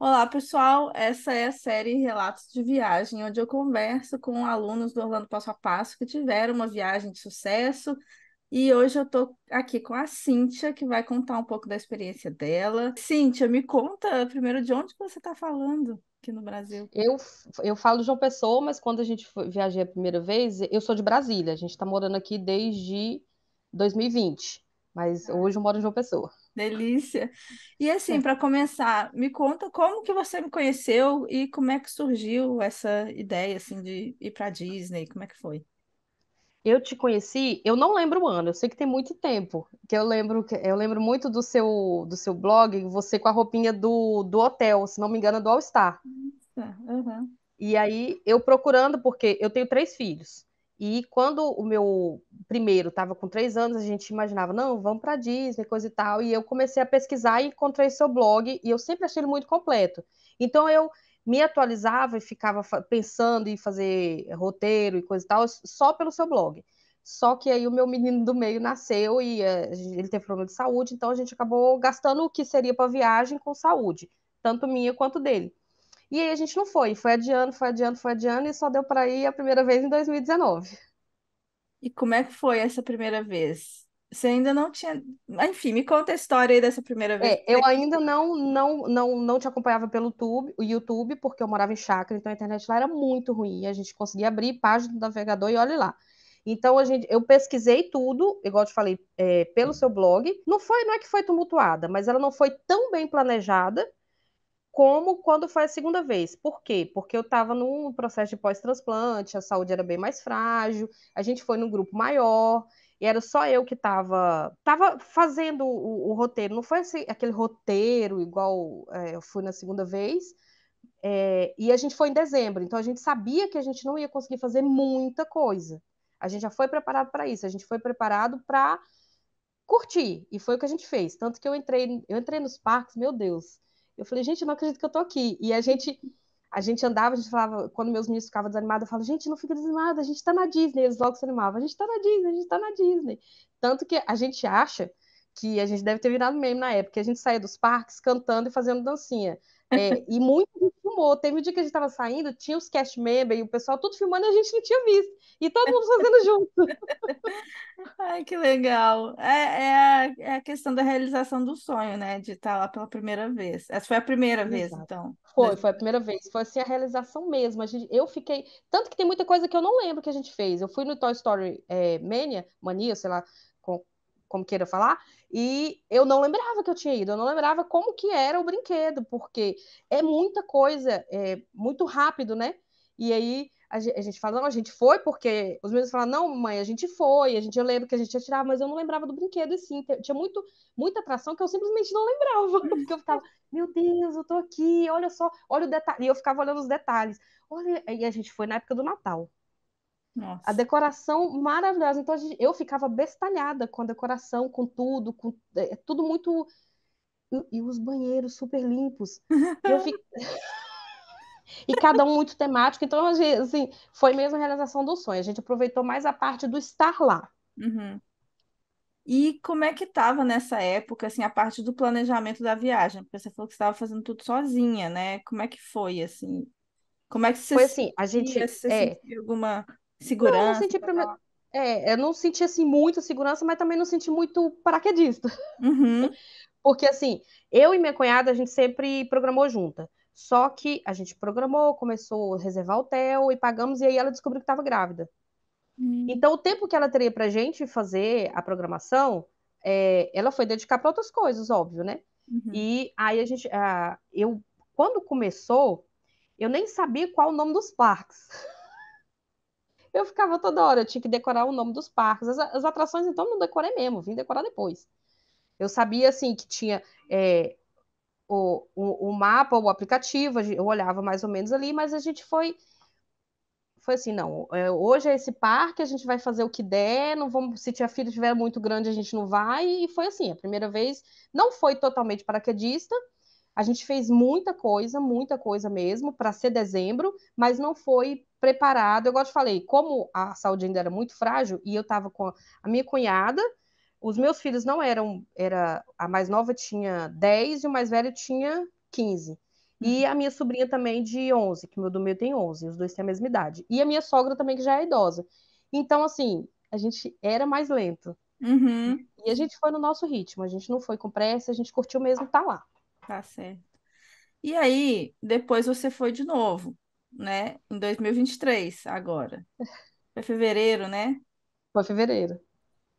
Olá, pessoal. Essa é a série Relatos de Viagem, onde eu converso com alunos do Orlando Passo a Passo que tiveram uma viagem de sucesso. E hoje eu estou aqui com a Cíntia, que vai contar um pouco da experiência dela. Cíntia, me conta primeiro de onde você está falando aqui no Brasil. Eu, eu falo João Pessoa, mas quando a gente viajei a primeira vez, eu sou de Brasília. A gente está morando aqui desde 2020, mas ah. hoje eu moro em João Pessoa. Delícia. E assim, é. para começar, me conta como que você me conheceu e como é que surgiu essa ideia assim de ir para Disney, como é que foi? Eu te conheci, eu não lembro o ano, eu sei que tem muito tempo, que eu lembro, eu lembro muito do seu do seu blog, você com a roupinha do, do hotel, se não me engano, do All Star. Uhum. E aí eu procurando porque eu tenho três filhos. E quando o meu primeiro estava com três anos, a gente imaginava, não, vamos para Disney, coisa e tal. E eu comecei a pesquisar e encontrei seu blog, e eu sempre achei ele muito completo. Então eu me atualizava e ficava pensando em fazer roteiro e coisa e tal, só pelo seu blog. Só que aí o meu menino do meio nasceu e eh, ele teve problema de saúde, então a gente acabou gastando o que seria para viagem com saúde, tanto minha quanto dele. E aí a gente não foi, foi adiando, foi adiando, foi adiando, e só deu para ir a primeira vez em 2019. E como é que foi essa primeira vez? Você ainda não tinha. Enfim, me conta a história aí dessa primeira vez. É, eu ainda não, não, não, não te acompanhava pelo YouTube, YouTube, porque eu morava em chácara, então a internet lá era muito ruim. A gente conseguia abrir página do navegador e olha lá. Então a gente, eu pesquisei tudo, igual eu te falei, é, pelo seu blog. Não foi, não é que foi tumultuada, mas ela não foi tão bem planejada como quando foi a segunda vez. Por quê? Porque eu estava num processo de pós-transplante, a saúde era bem mais frágil, a gente foi num grupo maior, e era só eu que estava tava fazendo o, o, roteiro. Não foi assim, aquele roteiro igual é, eu fui na segunda vez. É, e a gente foi em dezembro, então a gente sabia que a gente não ia conseguir fazer muita coisa. A gente já foi preparado para isso, a gente foi preparado para curtir, e foi o que a gente fez. Tanto que eu entrei, eu entrei nos parques, meu Deus, eu falei, gente, não acredito que eu tô aqui. E a gente a gente andava, a gente falava, quando meus meninos ficavam desanimados, eu falava, gente, não fica desanimado, a gente tá na Disney. Eles logo se animavam, a gente tá na Disney, a gente tá na Disney. Tanto que a gente acha que a gente deve ter virado meme na época, que a gente saía dos parques cantando e fazendo dancinha. É, e muito filmou. Teve um dia que a gente estava saindo, tinha os cast members e o pessoal tudo filmando e a gente não tinha visto. E todo mundo fazendo junto. Ai, que legal. É, é, a, é, a, questão da realização do sonho, né? De estar lá pela primeira vez. Essa foi a primeira Exato. vez, então. Foi, né? foi a primeira vez. Foi assim a realização mesmo. A gente, eu fiquei. Tanto que tem muita coisa que eu não lembro que a gente fez. Eu fui no Toy Story é, Mania, Mania, sei lá, como queira falar, e eu não lembrava que eu tinha ido, eu não lembrava como que era o brinquedo, porque é muita coisa, é muito rápido, né? E aí a gente fala, não, a gente foi, porque os meninos falam, não, mãe, a gente foi, a gente, eu lembro que a gente ia tirar, mas eu não lembrava do brinquedo, e sim, então, tinha muito, muita atração que eu simplesmente não lembrava, porque eu ficava, meu Deus, eu tô aqui, olha só, olha o detalhe, e eu ficava olhando os detalhes, olha, e a gente foi na época do Natal, nossa. A decoração maravilhosa. Então gente, eu ficava bestalhada com a decoração, com tudo, com é, tudo muito e, e, os banheiros super limpos. Eu e cada um muito temático. Então assim, foi mesmo a realização do sonho. A gente aproveitou mais a parte do estar lá. Uhum. E como é que estava nessa época, assim, a parte do planejamento da viagem? Porque você falou que estava fazendo tudo sozinha, né? Como é que foi, assim? Como é que você foi assim? A gente sentia, é... alguma segurança. Não, não senti É, eu não senti assim muito segurança, mas também não senti muito paraquedista. Uhum. Porque assim, eu e minha cunhada a gente sempre programou junta. Só que a gente programou, começou a reservar hotel e pagamos e aí ela descobriu que estava grávida. Hum. Então o tempo que ela teria pra gente fazer a programação, é, ela foi dedicar para outras coisas, óbvio, né? Uhum. E aí a gente, eu quando começou, eu nem sabia qual o nome dos parques. Eu ficava toda hora, eu tinha que decorar o nome dos parques. As, as atrações, então, não decorei mesmo, vim decorar depois. Eu sabia, assim, que tinha é, o, o, o, mapa, o aplicativo, eu olhava mais ou menos ali, mas a gente foi. Foi assim, não, é, hoje é esse parque, a gente vai fazer o que der, não vamos, se a filha estiver muito grande, a gente não vai, e foi assim, a primeira vez, não foi totalmente paraquedista, a gente fez muita coisa, muita coisa mesmo, para ser dezembro, mas não foi preparado. Eu gosto de falei, como a saúde ainda era muito frágil, e eu estava com a minha cunhada, os meus filhos não eram, era a mais nova tinha 10 e o mais velho tinha 15. E uhum. a minha sobrinha também de 11, que meu do meio tem 11, os dois têm a mesma idade. E a minha sogra também, que já é idosa. Então, assim, a gente era mais lento. Uhum. E a gente foi no nosso ritmo, a gente não foi com pressa, a gente curtiu mesmo estar tá lá. Tá certo. E aí, depois você foi de novo, né? Em 2023, agora. Foi fevereiro, né? Foi fevereiro.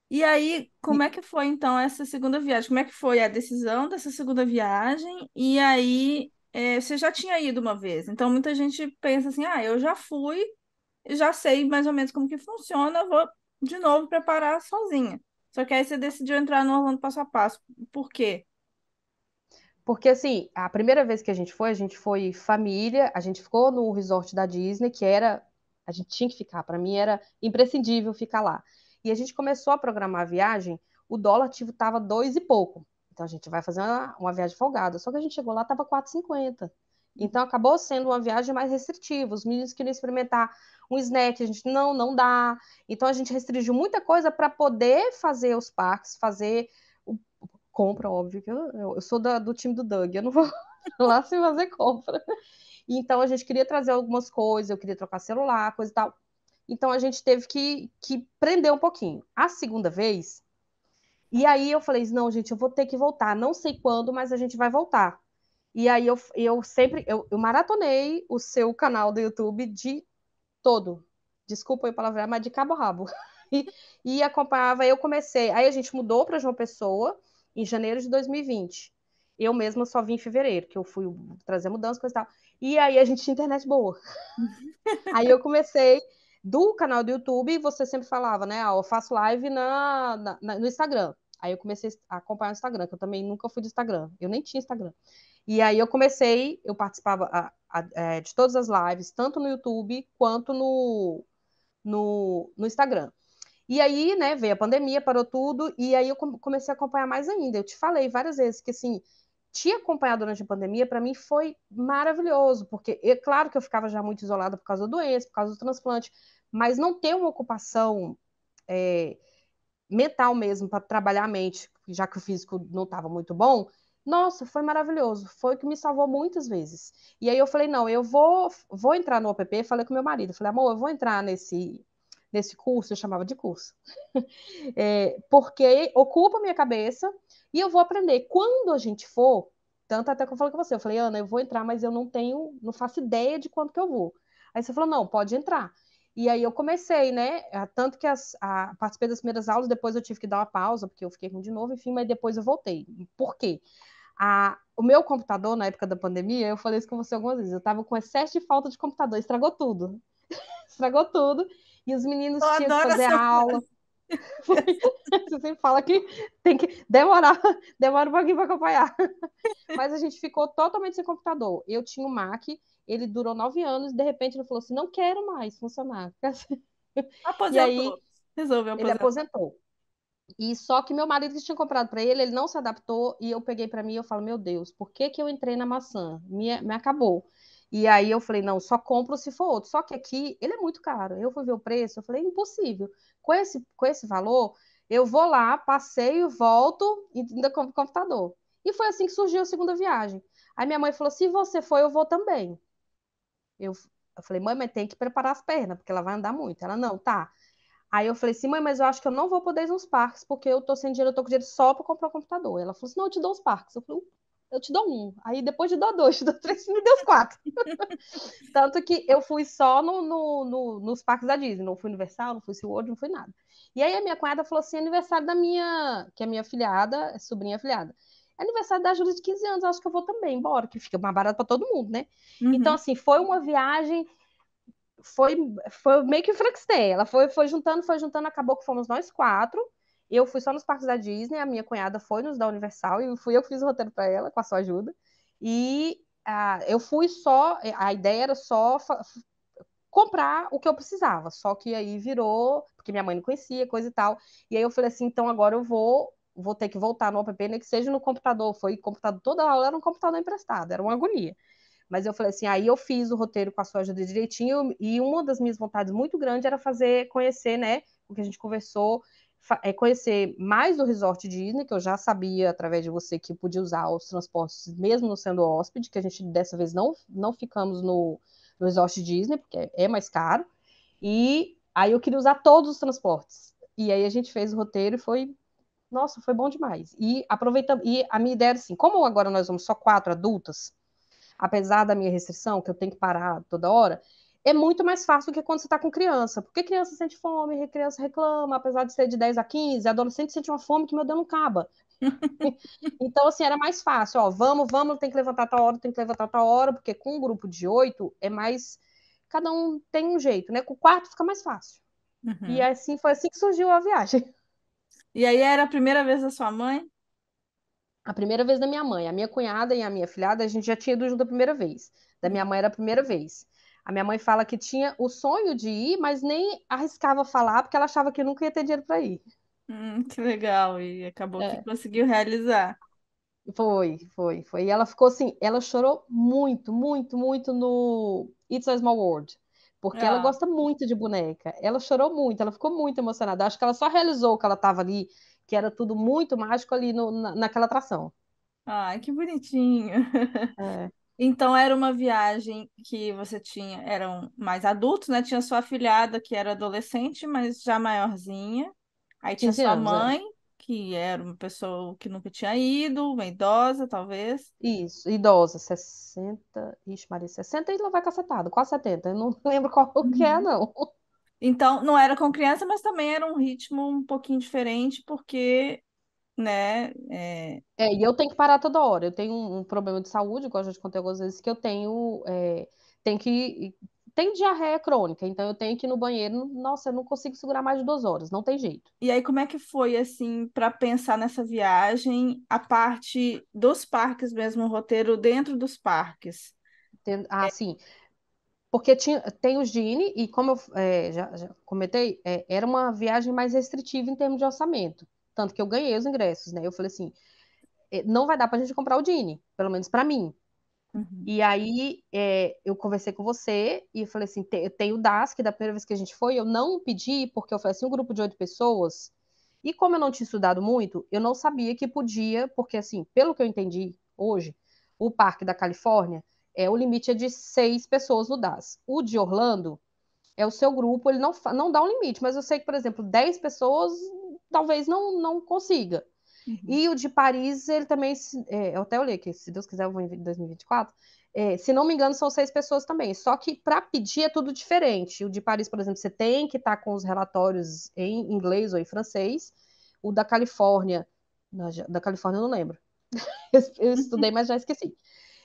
E aí, como é que foi então essa segunda viagem? Como é que foi a decisão dessa segunda viagem? E aí, é, você já tinha ido uma vez, então muita gente pensa assim: ah, eu já fui, já sei mais ou menos como que funciona, vou de novo preparar sozinha. Só que aí você decidiu entrar no Orlando passo a passo. Por quê? Porque, assim, a primeira vez que a gente foi, a gente foi família, a gente ficou no resort da Disney, que era. A gente tinha que ficar, para mim era imprescindível ficar lá. E a gente começou a programar a viagem, o dólar ativo tava dois e pouco. Então a gente vai fazer uma, uma viagem folgada. Só que a gente chegou lá, tava 4,50. Então acabou sendo uma viagem mais restritiva. Os meninos queriam experimentar um snack, a gente não, não dá. Então a gente restringiu muita coisa para poder fazer os parques, fazer compra, óbvio, que eu, eu sou da, do time do Doug, eu não vou lá sem fazer compra. Então a gente queria trazer algumas coisas, eu queria trocar celular, coisa e tal. Então a gente teve que, que prender um pouquinho. A segunda vez, e aí eu falei: não, gente, eu vou ter que voltar. Não sei quando, mas a gente vai voltar. E aí eu, eu sempre eu, eu maratonei o seu canal do YouTube de todo. Desculpa a palavra, mas de cabo a rabo. E, e acompanhava, eu comecei. Aí a gente mudou para João Pessoa em janeiro de 2020. Eu mesma só vim em fevereiro, que eu fui trazer mudança, coisa e tal. E aí a gente tinha internet boa. aí eu comecei do canal do YouTube, você sempre falava, né? Ah, eu faço live na, na, na, no Instagram. Aí eu comecei a acompanhar o Instagram, que eu também nunca fui do Instagram. Eu nem tinha Instagram. E aí eu comecei, eu participava a, a, a, é, de todas as lives, tanto no YouTube quanto no, no, no Instagram. E aí, né, veio a pandemia, parou tudo, e aí eu comecei a acompanhar mais ainda. Eu te falei várias vezes que, assim, te acompanhar durante a pandemia, para mim, foi maravilhoso, porque é claro que eu ficava já muito isolada por causa da doença, por causa do transplante, mas não ter uma ocupação é, mental mesmo para trabalhar a mente, já que o físico não estava muito bom, nossa, foi maravilhoso, foi o que me salvou muitas vezes. E aí eu falei, não, eu vou, vou entrar no OPP, falei com meu marido, falei, amor, eu vou entrar nesse nesse curso, eu chamava de curso, é, porque ocupa minha cabeça e eu vou aprender. Quando a gente for, tanto até que eu falei com você, eu falei, Ana, eu vou entrar, mas eu não tenho, não faço ideia de quanto que eu vou. Aí você falou, não, pode entrar. E aí eu comecei, né? Ah, tanto que as, a, participei das primeiras aulas, depois eu tive que dar uma pausa, porque eu fiquei com de novo, enfim, mas depois eu voltei. Por quê? A, o meu computador, na época da pandemia, eu falei isso com você algumas vezes, eu estava com excesso de falta de computador, estragou tudo. estragou tudo. E os meninos eu tinham que fazer essa... aula. Você sempre fala que tem que demorar, demora um pouquinho para acompanhar. Mas a gente ficou totalmente sem computador. Eu tinha o Mac, ele durou nove anos, de repente ele falou assim: não quero mais funcionar. Aposentou. E aí, Resolveu aposentar. Ele aposentou. E só que meu marido que tinha comprado para ele, ele não se adaptou e eu peguei para mim e eu falo, meu Deus, por que que eu entrei na maçã? Me, me acabou. E aí eu falei, não, só compro se for outro. Só que aqui ele é muito caro. Eu fui ver o preço, eu falei, impossível. Com esse, com esse valor, eu vou lá, passeio, volto e ainda compro computador. E foi assim que surgiu a segunda viagem. Aí minha mãe falou: se você for, eu vou também. Eu, eu falei, mãe, mas tem que preparar as pernas, porque ela vai andar muito. Ela, não, tá. Aí eu falei assim, mãe, mas eu acho que eu não vou poder ir nos parques, porque eu tô sem dinheiro, eu tô com dinheiro só para comprar um computador. Ela falou assim, não, eu te dou os parques. Eu falei, eu te dou um. Aí depois te dou dois, te dou três, me deu quatro. Tanto que eu fui só no, no, no, nos parques da Disney, não fui Universal, não fui SeaWorld, não fui nada. E aí a minha cunhada falou assim: aniversário da minha, que é minha filhada, é sobrinha filhada. Aniversário da Júlia de 15 anos, acho que eu vou também, embora que fica mais barato para todo mundo, né? Uhum. Então, assim, foi uma viagem foi, foi meio que Frankenstein. Ela foi, foi juntando, foi juntando, acabou que fomos nós quatro. Eu fui só nos parques da Disney, a minha cunhada foi nos da Universal, e fui eu que fiz o roteiro para ela, com a sua ajuda. E ah, eu fui só, a ideia era só comprar o que eu precisava, só que aí virou, porque minha mãe não conhecia, coisa e tal. E aí eu falei assim, então agora eu vou vou ter que voltar no app, nem né, que seja no computador. Foi computador, toda aula era um computador emprestado, era uma agonia. Mas eu falei assim, aí eu fiz o roteiro com a sua ajuda direitinho, e uma das minhas vontades muito grande era fazer, conhecer, né, o que a gente conversou, é conhecer mais do resort Disney, que eu já sabia através de você que podia usar os transportes mesmo não sendo hóspede, que a gente dessa vez não, não ficamos no, no resort Disney, porque é mais caro. E aí eu queria usar todos os transportes. E aí a gente fez o roteiro e foi. Nossa, foi bom demais. E aproveitando. E a minha ideia era assim: como agora nós somos só quatro adultas, apesar da minha restrição, que eu tenho que parar toda hora, é muito mais fácil do que quando você está com criança. Porque criança sente fome, criança reclama, apesar de ser de 10 a 15, adolescente sente uma fome que, meu Deus, não acaba. então, assim, era mais fácil, ó, vamos, vamos, tem que levantar tal hora, tem que levantar tal hora, porque com um grupo de oito é mais. Cada um tem um jeito, né? Com quatro fica mais fácil. Uhum. E assim foi assim que surgiu a viagem. E aí era a primeira vez da sua mãe? A primeira vez da minha mãe. A minha cunhada e a minha filhada, a gente já tinha ido junto a primeira vez. Da minha mãe era a primeira vez. A minha mãe fala que tinha o sonho de ir, mas nem arriscava falar porque ela achava que nunca ia ter dinheiro para ir. Hum, que legal, e acabou é. que conseguiu realizar. Foi, foi, foi. E ela ficou assim, ela chorou muito, muito, muito no It's a Small World. Porque ah. ela gosta muito de boneca. Ela chorou muito, ela ficou muito emocionada. Acho que ela só realizou que ela estava ali, que era tudo muito mágico ali no, na, naquela atração. Ai, que bonitinho. É. Então era uma viagem que você tinha, eram mais adultos, né? Tinha sua afilhada que era adolescente, mas já maiorzinha. Aí tinha sua anos, é. mãe, é? que era uma pessoa que nunca tinha ido, uma idosa, talvez. Isso, idosa, 60, ixi, Maria, 60 e não vai cacetado, quase 70, eu não lembro qual uhum. que é, uhum. não. Então, não era com criança, mas também era um ritmo um pouquinho diferente, porque né? É... é... e eu tenho que parar toda hora. Eu tenho um, um problema de saúde, igual a gente conta contei algumas vezes, que eu tenho. É, que. Tem diarreia crônica, então eu tenho que ir no banheiro. Nossa, eu não consigo segurar mais de duas horas, não tem jeito. E aí, como é que foi, assim, para pensar nessa viagem, a parte dos parques mesmo, o roteiro dentro dos parques? Ah, é. sim. Porque tinha, tem o Gini, e como eu é, já, já comentei, é, era uma viagem mais restritiva em termos de orçamento. Tanto que eu ganhei os ingressos, né? Eu falei assim: é, não vai dar pra gente comprar o Dini, pelo menos para mim. Uhum. E aí é, eu conversei com você e falei assim: tem, tenho o DAS, que da primeira vez que a gente foi, eu não pedi, porque eu falei assim: um grupo de oito pessoas. E como eu não tinha estudado muito, eu não sabia que podia, porque assim, pelo que eu entendi hoje, o parque da Califórnia, é o limite é de seis pessoas no DAS. O de Orlando é o seu grupo, ele não, não dá um limite, mas eu sei que, por exemplo, dez pessoas talvez não, não consiga. Uhum. E o de Paris, ele também, é, eu até olhei que se Deus quiser eu vou em 2024, é, se não me engano são seis pessoas também, só que para pedir é tudo diferente. O de Paris, por exemplo, você tem que estar tá com os relatórios em inglês ou em francês, o da Califórnia, na, da Califórnia eu não lembro, eu estudei, mas já esqueci.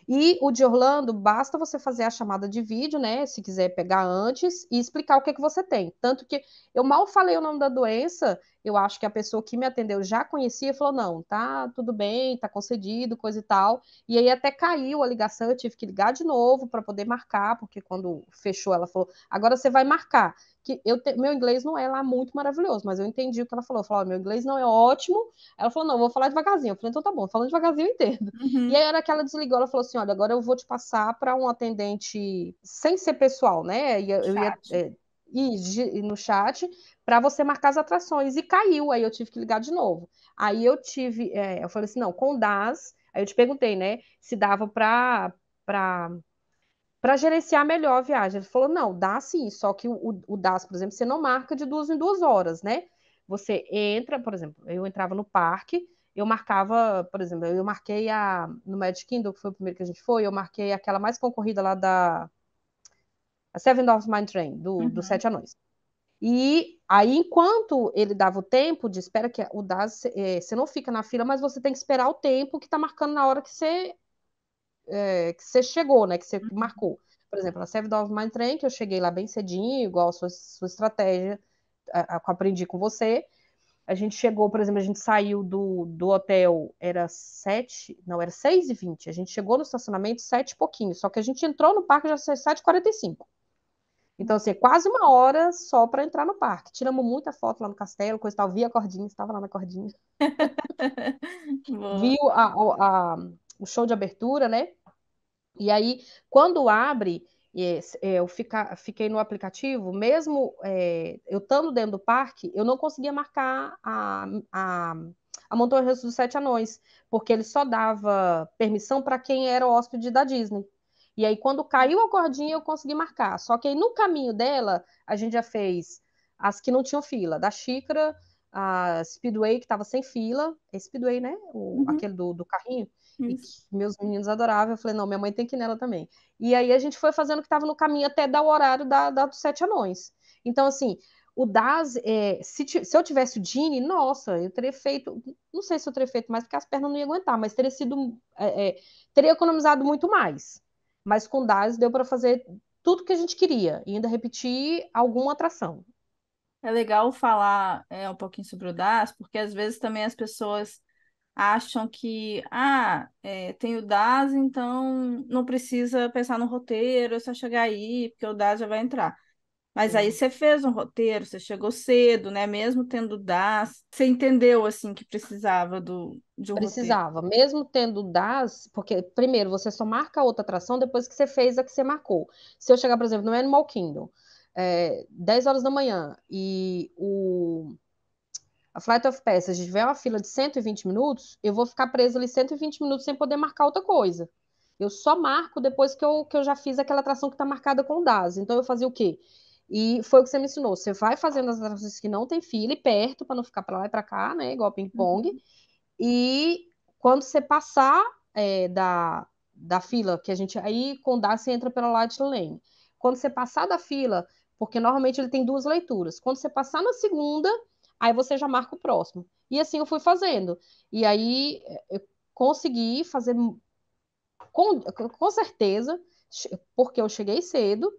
E o de Orlando, basta você fazer a chamada de vídeo, né? Se quiser pegar antes e explicar o que, que você tem. Tanto que eu mal falei o nome da doença, eu acho que a pessoa que me atendeu já conhecia e falou: não, tá tudo bem, tá concedido, coisa e tal. E aí até caiu a ligação, eu tive que ligar de novo para poder marcar, porque quando fechou, ela falou: agora você vai marcar. Que eu te... Meu inglês não é lá muito maravilhoso, mas eu entendi o que ela falou. Eu falei: meu inglês não é ótimo. Ela falou: não, vou falar devagarzinho. Eu falei: então tá bom, falando devagarzinho eu entendo. Uhum. E aí, era que ela desligou, ela falou assim: olha, agora eu vou te passar para um atendente sem ser pessoal, né? E eu, eu ia. É, e no chat para você marcar as atrações. E caiu, aí eu tive que ligar de novo. Aí eu tive, é, eu falei assim, não, com o DAS, aí eu te perguntei, né, se dava para para gerenciar melhor a viagem. Ele falou, não, dá sim, só que o, o DAS, por exemplo, você não marca de duas em duas horas, né? Você entra, por exemplo, eu entrava no parque, eu marcava, por exemplo, eu marquei a no Magic Kingdom, que foi o primeiro que a gente foi, eu marquei aquela mais concorrida lá da a Seven Dwarfs Mine Train, do, uhum. dos Sete Anões. E aí, enquanto ele dava o tempo de espera, que o DAS, é, eh, você não fica na fila, mas você tem que esperar o tempo que está marcando na hora que você, é, que você chegou, né? Que você uhum. marcou. Por exemplo, na Seven Dwarfs Mine Train, que eu cheguei lá bem cedinho, igual a sua, sua estratégia, a, a, aprendi com você. A gente chegou, por exemplo, a gente saiu do, do hotel, era sete, não, era seis e vinte. A gente chegou no estacionamento sete e pouquinho, só que a gente entrou no parque já sete e quarenta e cinco. Então, assim, é quase uma hora só para entrar no parque. Tiramos muita foto lá no castelo, coisa tal. Vi a cordinha, estava lá na cordinha. Viu a, a, o show de abertura, né? E aí, quando abre, é, eu fica, fiquei no aplicativo, mesmo é, eu estando dentro do parque, eu não conseguia marcar a, a, a Montanha Russa dos Sete Anões, porque ele só dava permissão para quem era hóspede da Disney. E aí, quando caiu a cordinha, eu consegui marcar. Só que aí, no caminho dela, a gente já fez as que não tinham fila, da xícara, a Speedway, que estava sem fila, é Speedway, né? O, uhum. Aquele do, do carrinho. meus meninos adoravam. Eu falei, não, minha mãe tem que ir nela também. E aí a gente foi fazendo o que estava no caminho até dar o horário da, da dos Sete Anões. Então, assim, o Das, é, se, se, eu tivesse o Gini, nossa, eu teria feito. Não sei se eu teria feito mais, porque as pernas não iam aguentar, mas teria sido. É, é, teria economizado muito mais. Mas com DAS deu para fazer tudo que a gente queria e ainda repetir alguma atração. É legal falar é, um pouquinho sobre o DAS, porque às vezes também as pessoas acham que, ah, é, tem o DAS, então não precisa pensar no roteiro, é só chegar aí, porque o DAS já vai entrar. Mas aí uhum. você fez um roteiro, você chegou cedo, né? Mesmo tendo DAS, você entendeu assim que precisava do de um Precisava, roteiro. mesmo tendo DAS, porque primeiro você só marca outra atração depois que você fez a que você marcou. Se eu chegar, por exemplo, no Animal Kingdom, é, eh, 10 horas da manhã e o a Flight of Passage tiver uma fila de 120 minutos, eu vou ficar preso ali 120 minutos sem poder marcar outra coisa. Eu só marco depois que eu, que eu já fiz aquela atração que está marcada com DAS. Então eu fazia o quê? E foi o que você me ensinou. Você vai fazendo as atrações que não tem fila e perto, para não ficar para lá e para cá, né? Igual ping-pong. Uhum. E quando você passar é, da, da fila, que a gente. Aí com DAS você entra pela light lane. Quando você passar da fila, porque normalmente ele tem duas leituras. Quando você passar na segunda, aí você já marca o próximo. E assim eu fui fazendo. E aí eu consegui fazer com, com certeza, porque eu cheguei cedo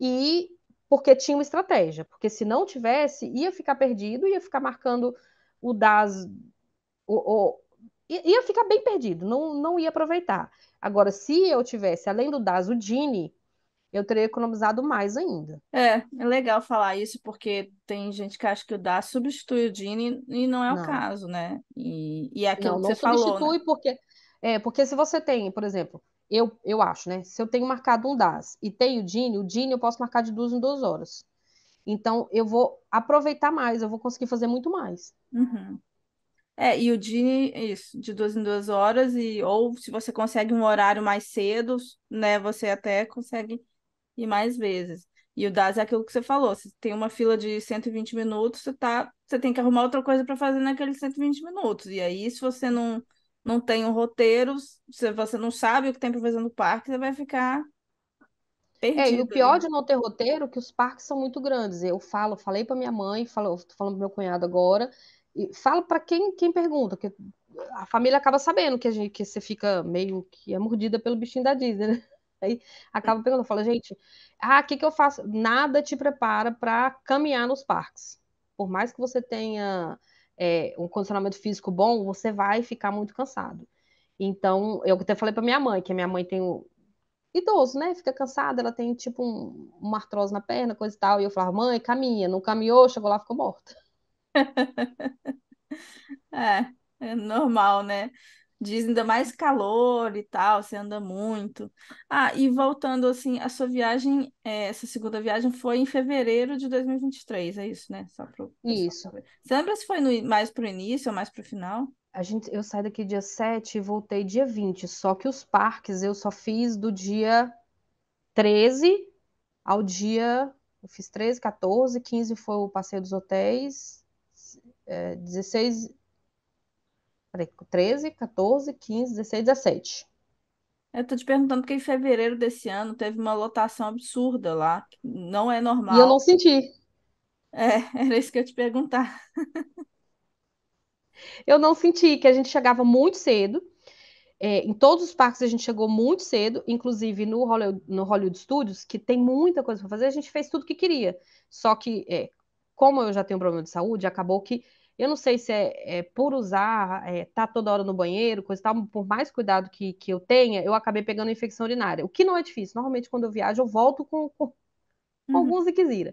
e porque tinha uma estratégia. Porque se não tivesse, ia ficar perdido, ia ficar marcando o das. O, o, ia ficar bem perdido, não, não ia aproveitar. Agora, se eu tivesse, além do das, o Dini eu teria economizado mais ainda. É, é legal falar isso, porque tem gente que acha que o DAS substitui o Dini e não é não. o caso, né? E, e é aquilo não, que você falou. Não né? substitui, né? porque, é, porque se você tem, por exemplo, eu, eu acho, né? Se eu tenho marcado um DAS e tenho o DIN, o DIN eu posso marcar de duas em duas horas. Então, eu vou aproveitar mais, eu vou conseguir fazer muito mais. Uhum. É, e o DIN, isso, de duas em duas horas, e ou se você consegue um horário mais cedo, né, você até consegue ir mais vezes. E o DAS é aquilo que você falou, se tem uma fila de 120 minutos, você, tá, você tem que arrumar outra coisa para fazer naqueles 120 minutos. E aí, se você não não tem um roteiro, se você não sabe o que tem para fazer no parque, você vai ficar perdido. É, e o pior de não ter roteiro é que os parques são muito grandes. Eu falo, falei para minha mãe, falo, tô falando pro meu cunhado agora, e falo para quem, quem pergunta, que a família acaba sabendo que a gente que você fica meio que é mordida pelo bichinho da Disney, né? Aí acaba perguntando, fala, gente, ah, o que, que eu faço? Nada te prepara para caminhar nos parques. Por mais que você tenha é, um condicionamento físico bom, você vai ficar muito cansado. Então, eu até falei para minha mãe, que a minha mãe tem o. idoso, né? Fica cansada, ela tem tipo um, uma artrose na perna, coisa e tal. E eu falava, mãe, caminha. Não caminhou, chegou lá, ficou morta. é, é normal, né? Diz ainda mais calor e tal, você anda muito. Ah, e voltando assim, a sua viagem, eh, essa segunda viagem foi em fevereiro de 2023, é isso, né? Só pro, isso. Saber. Você lembra se foi no, mais o início ou mais para o final? A gente, eu saí daqui dia 7 e voltei dia 20, só que os parques eu só fiz do dia 13 ao dia. Eu fiz 13, 14, 15 foi o passeio dos hotéis, é, eh, 16 Peraí, 13, 14, 15, 16, 17. Eu tô te perguntando porque em fevereiro desse ano teve uma lotação absurda lá. Não é normal. E eu não senti. É, era isso que eu ia te perguntar. Eu não senti que a gente chegava muito cedo. É, em todos os parques a gente chegou muito cedo, inclusive no Hollywood, no Hollywood Studios, que tem muita coisa para fazer, a gente fez tudo que queria. Só que, é, como eu já tenho um problema de saúde, acabou que eu não sei se é, é por usar, é, tá toda hora no banheiro, coisa e tal, por mais cuidado que, que eu tenha, eu acabei pegando infecção urinária, o que não é difícil. Normalmente, quando eu viajo, eu volto com, com, com uhum. alguns ziquezira.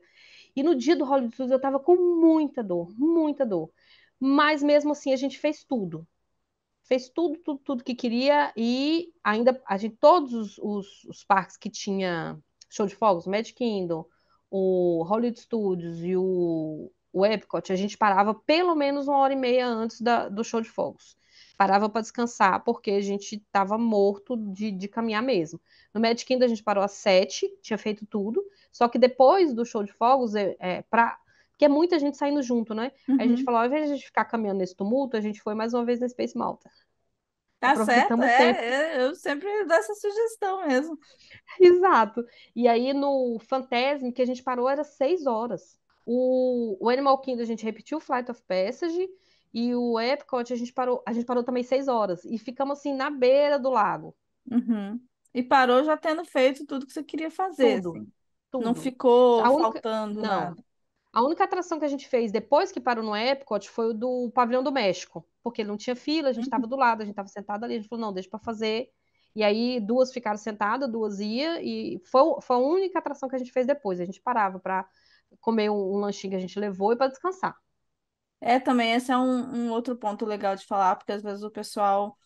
E no dia do Hollywood Studios, eu tava com muita dor, muita dor. Mas mesmo assim, a gente fez tudo. Fez tudo, tudo, tudo que queria e ainda a gente, todos os, os parques que tinha show de fogos, Magic Kingdom, o Hollywood Studios e o o Epcot, a gente parava pelo menos uma hora e meia antes da, do show de fogos. Parava para descansar, porque a gente estava morto de, de, caminhar mesmo. No Magic Kingdom a gente parou às sete, tinha feito tudo. Só que depois do show de fogos, é, é pra... porque é muita gente saindo junto, né? Uhum. a gente uhum. falou, ao invés de a gente ficar caminhando nesse tumulto, a gente foi mais uma vez na Space Malta. Tá certo, é, é, eu sempre dou essa sugestão mesmo. Exato. E aí no Fantasm que a gente parou, era seis horas. O, o Animal Kingdom a gente repetiu o Flight of Passage e o Epcot a gente parou, a gente parou também seis horas e ficamos assim na beira do lago. Uhum. E parou já tendo feito tudo que você queria fazer. Tudo. Assim. tudo. Não ficou faltando nada. A única atração que a gente fez depois que parou no Epcot foi o do pavilhão do México, porque não tinha fila, a gente estava uhum. do lado, a gente estava sentado ali, a gente falou, não, deixa para fazer. E aí duas ficaram sentadas, duas ia, e foi, foi a única atração que a gente fez depois. A gente parava para comer um, um lanchinho que a gente levou e para descansar. É, também esse é um, um outro ponto legal de falar, porque às vezes o pessoal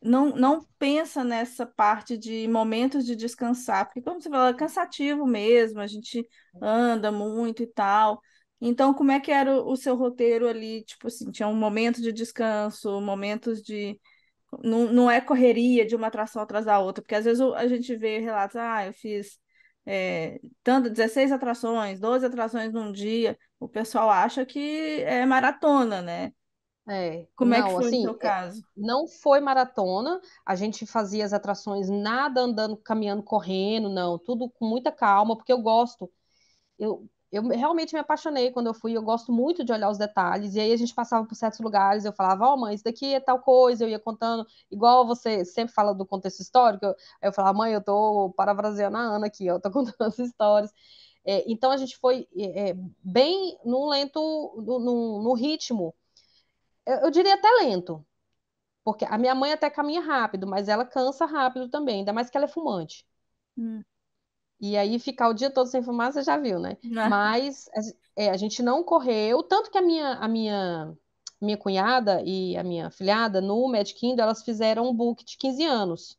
não, não pensa nessa parte de momentos de descansar, porque como você fala, é cansativo mesmo, a gente anda muito e tal. Então, como é que era o, o seu roteiro ali? Tipo assim, tinha um momento de descanso, momentos de. Não, não é correria de uma atração atrás da outra, porque às vezes a gente vê relatos, ah, eu fiz é, tanto 16 atrações, 12 atrações num dia, o pessoal acha que é maratona, né? É, Como não, é que foi assim, o seu é, caso? Não foi maratona, a gente fazia as atrações nada andando, caminhando, correndo, não, tudo com muita calma, porque eu gosto. Eu, eu realmente me apaixonei quando eu fui, eu gosto muito de olhar os detalhes, e aí a gente passava por certos lugares, eu falava, ó, oh, mãe, isso daqui é tal coisa, eu ia contando, igual você sempre fala do contexto histórico, eu, eu falava, mãe, eu tô parafraseando a Ana aqui, eu tô contando as histórias. É, então a gente foi é, é bem num lento, num, num ritmo, eu, eu diria até lento, porque a minha mãe até caminha rápido, mas ela cansa rápido também, ainda mais que ela é fumante. Hum. E aí ficar o dia todo sem fumar, você já viu, né? Não. Né? Mas é, a gente não correu, tanto que a minha, a minha minha cunhada e a minha filhada no Med Kingdom, elas fizeram um book de 15 anos.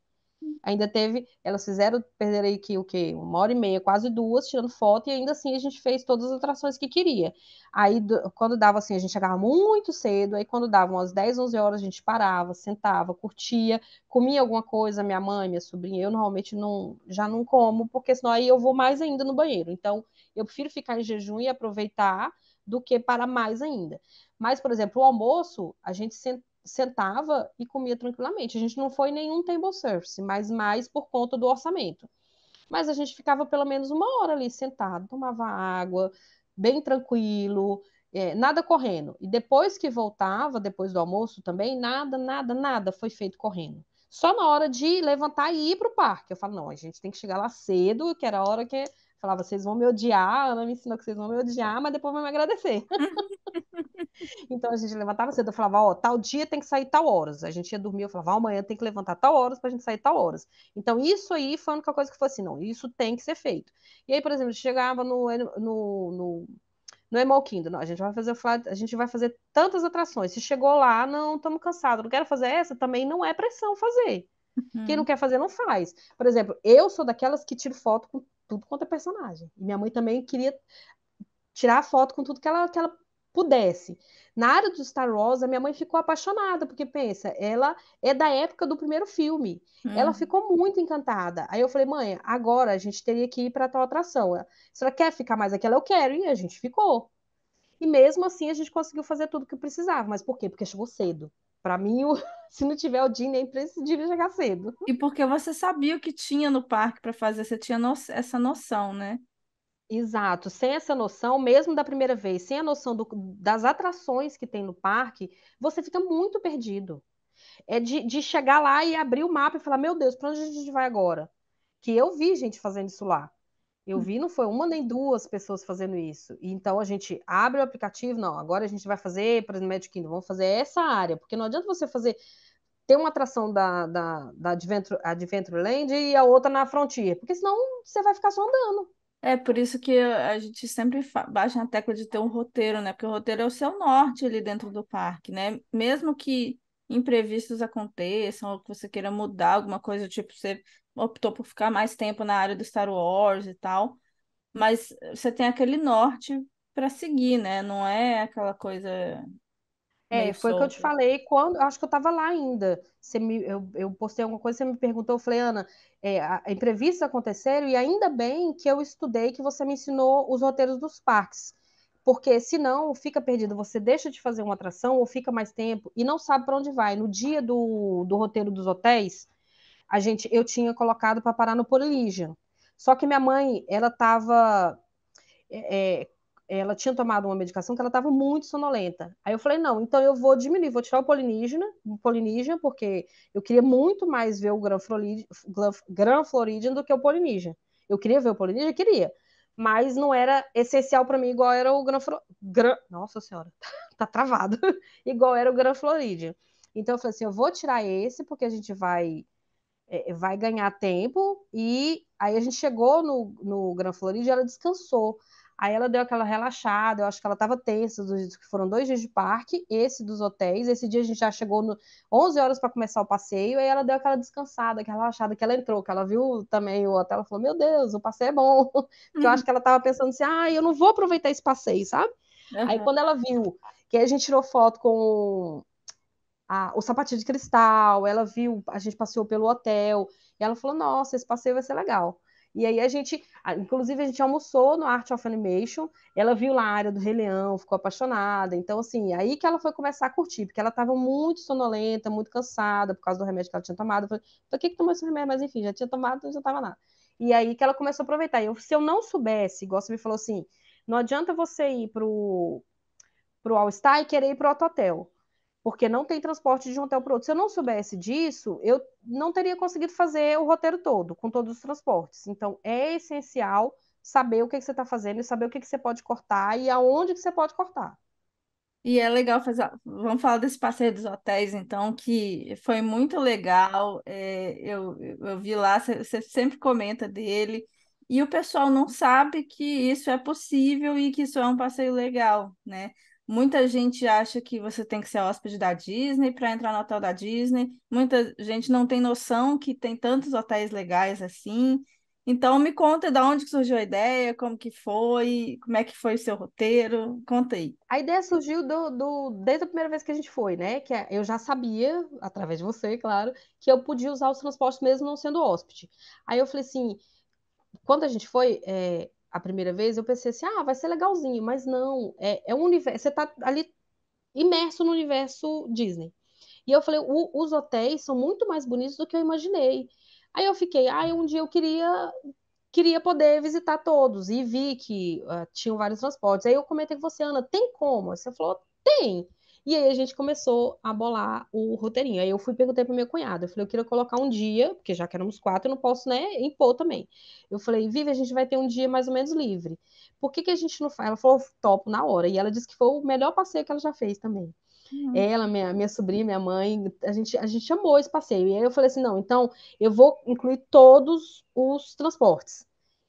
Ainda teve, elas fizeram, perderam aí que o quê? Uma hora e meia, quase duas, tirando foto, e ainda assim a gente fez todas as atrações que queria. Aí do, quando dava assim, a gente chegava muito cedo, aí quando davam umas 10, 11 horas, a gente parava, sentava, curtia, comia alguma coisa, minha mãe, minha sobrinha, eu normalmente não, já não como, porque senão aí eu vou mais ainda no banheiro. Então, eu prefiro ficar em jejum e aproveitar do que para mais ainda. Mas, por exemplo, o almoço, a gente sentava sentava e comia tranquilamente. A gente não foi nenhum table service, mas mais por conta do orçamento. Mas a gente ficava pelo menos uma hora ali sentado, tomava água, bem tranquilo, é, nada correndo. E depois que voltava, depois do almoço também, nada, nada, nada foi feito correndo. Só na hora de levantar e ir para o parque. Eu falo, não, a gente tem que chegar lá cedo, que era a hora que Falava, vocês vão me odiar, ela me ensinou que vocês vão me odiar, mas depois vão me agradecer. então a gente levantava cedo, eu falava, ó, oh, tal dia tem que sair tal horas. A gente ia dormir, eu falava, oh, amanhã tem que levantar tal horas pra gente sair tal horas. Então isso aí foi a única coisa que foi assim, não, isso tem que ser feito. E aí, por exemplo, chegava no, no, no no Kingdom. Não, a gente vai fazer a gente vai fazer tantas atrações. Se chegou lá, não, estamos cansados, não quero fazer essa, também não é pressão fazer. Uhum. Quem não uhum. quer fazer, não faz. Por exemplo, eu sou daquelas que tiro foto com tudo quanto é personagem. E minha mãe também queria tirar a foto com tudo que ela, que ela pudesse. Na área do Star Wars, a minha mãe ficou apaixonada, porque pensa, ela é da época do primeiro filme. Hum. Ela ficou muito encantada. Aí eu falei, mãe, agora a gente teria que ir para tal atração. Se ela quer ficar mais aquela, eu quero. E a gente ficou. E mesmo assim a gente conseguiu fazer tudo que precisava. Mas por quê? Porque chegou cedo. Para mim, o... se não tiver o Disney, é imprescindível chegar cedo. E porque você sabia o que tinha no parque para fazer, você tinha no... essa noção, né? Exato, sem essa noção, mesmo da primeira vez, sem a noção do, das atrações que tem no parque, você fica muito perdido. É de, de chegar lá e abrir o mapa e falar: Meu Deus, para onde a gente vai agora? Que eu vi gente fazendo isso lá. Eu vi, não foi uma nem duas pessoas fazendo isso. E então a gente abre o aplicativo, não, agora a gente vai fazer, por exemplo, Magic Kingdom, vamos fazer essa área, porque não adianta você fazer ter uma atração da, da, da Adventure, Adventureland e a outra na Frontier, porque senão você vai ficar só andando. É por isso que a gente sempre baixa na tecla de ter um roteiro, né? Porque o roteiro é o seu norte ali dentro do parque, né? Mesmo que imprevistos aconteçam, ou que você queira mudar alguma coisa, tipo, você optou por ficar mais tempo na área do Star Wars e tal, mas você tem aquele norte para seguir, né? Não é aquela coisa. É, foi o que eu te falei quando. Acho que eu estava lá ainda. Você me, eu, eu postei alguma coisa, você me perguntou, eu falei, Ana, é, a, imprevistos aconteceram, e ainda bem que eu estudei, que você me ensinou os roteiros dos parques porque senão fica perdido. Você deixa de fazer uma atração ou fica mais tempo e não sabe para onde vai. No dia do, do roteiro dos hotéis, a gente eu tinha colocado para parar no Polynesian. Só que minha mãe, ela estava. É, é, ela tinha tomado uma medicação que ela estava muito sonolenta. Aí eu falei, não, então eu vou diminuir, vou tirar o polinígena, porque eu queria muito mais ver o Gran Floridian, Gran Floridian do que o polinígena. Eu queria ver o polinígena, queria mas não era essencial para mim, igual era o Gran, Gran Nossa Senhora, tá travado. igual era o Gran Floridian. Então eu falei assim, eu vou tirar esse porque a gente vai é, é vai ganhar tempo e aí a gente chegou no, no Gran Floridian, ela descansou. Aí ela deu aquela relaxada, eu acho que ela estava tensa, foram dois dias de parque, esse dos hotéis, esse dia a gente já chegou no 11 horas para começar o passeio, aí ela deu aquela descansada, aquela relaxada, que ela entrou, que ela viu também o hotel, ela falou, meu Deus, o passeio é bom, uhum. eu acho uhum. que ela estava pensando assim, ah, eu não vou aproveitar esse passeio, sabe? Uhum. Aí quando ela viu, que a gente tirou foto com a, o sapatinho de cristal, ela viu, a gente passeou pelo hotel, e ela falou, nossa, esse passeio vai ser legal. E aí a gente, inclusive, a gente almoçou no Art of Animation, ela viu lá a área do Rei Leão, ficou apaixonada. Então, assim, aí que ela foi começar a curtir, porque ela estava muito sonolenta, muito cansada por causa do remédio que ela tinha tomado. Eu falei, por então, que, que tomou esse remédio? Mas enfim, já tinha tomado, não já estava nada. E aí que ela começou a aproveitar. Eu, se eu não soubesse, igual você me falou assim, não adianta você ir pro, pro All Star e querer ir pro Otto Hotel porque não tem transporte de um hotel para outro. Se eu não soubesse disso, eu não teria conseguido fazer o roteiro todo, com todos os transportes. Então, é essencial saber o que, que você está fazendo e saber o que, que você pode cortar e aonde que você pode cortar. E é legal fazer. Vamos falar desse passeio dos hotéis, então, que foi muito legal. É, eu, eu vi lá, você sempre comenta dele. E o pessoal não sabe que isso é possível e que isso é um passeio legal, né? Muita gente acha que você tem que ser hóspede da Disney para entrar no hotel da Disney. Muita gente não tem noção que tem tantos hotéis legais assim. Então me conta de onde surgiu a ideia, como que foi, como é que foi o seu roteiro, conta aí. A ideia surgiu do, do, desde a primeira vez que a gente foi, né? Que é, eu já sabia, através de você, claro, que eu podia usar os transportes mesmo não sendo hóspede. Aí eu falei assim, quando a gente foi, é, a primeira vez, eu pensei assim, ah, vai ser legalzinho, mas não, é, é um universo, você tá ali imerso no universo Disney. E eu falei, os hotéis são muito mais bonitos do que eu imaginei. Aí eu fiquei, ah, um dia eu queria queria poder visitar todos e vi que uh, tinham vários transportes. Aí eu comentei com você, Ana, tem como? Você falou, tem. E aí a gente começou a bolar o roteirinho. Aí eu fui perguntei pro meu cunhado, eu falei, eu quero colocar um dia, porque já que éramos quatro, eu não posso, né, impor também. Eu falei, Vivi, a gente vai ter um dia mais ou menos livre. Por que que a gente não faz? Ela falou, topo na hora. E ela disse que foi o melhor passeio que ela já fez também. Uhum. Ela, minha, minha sobrinha, minha mãe, a gente, a gente amou esse passeio. E aí eu falei assim: não, então eu vou incluir todos os transportes.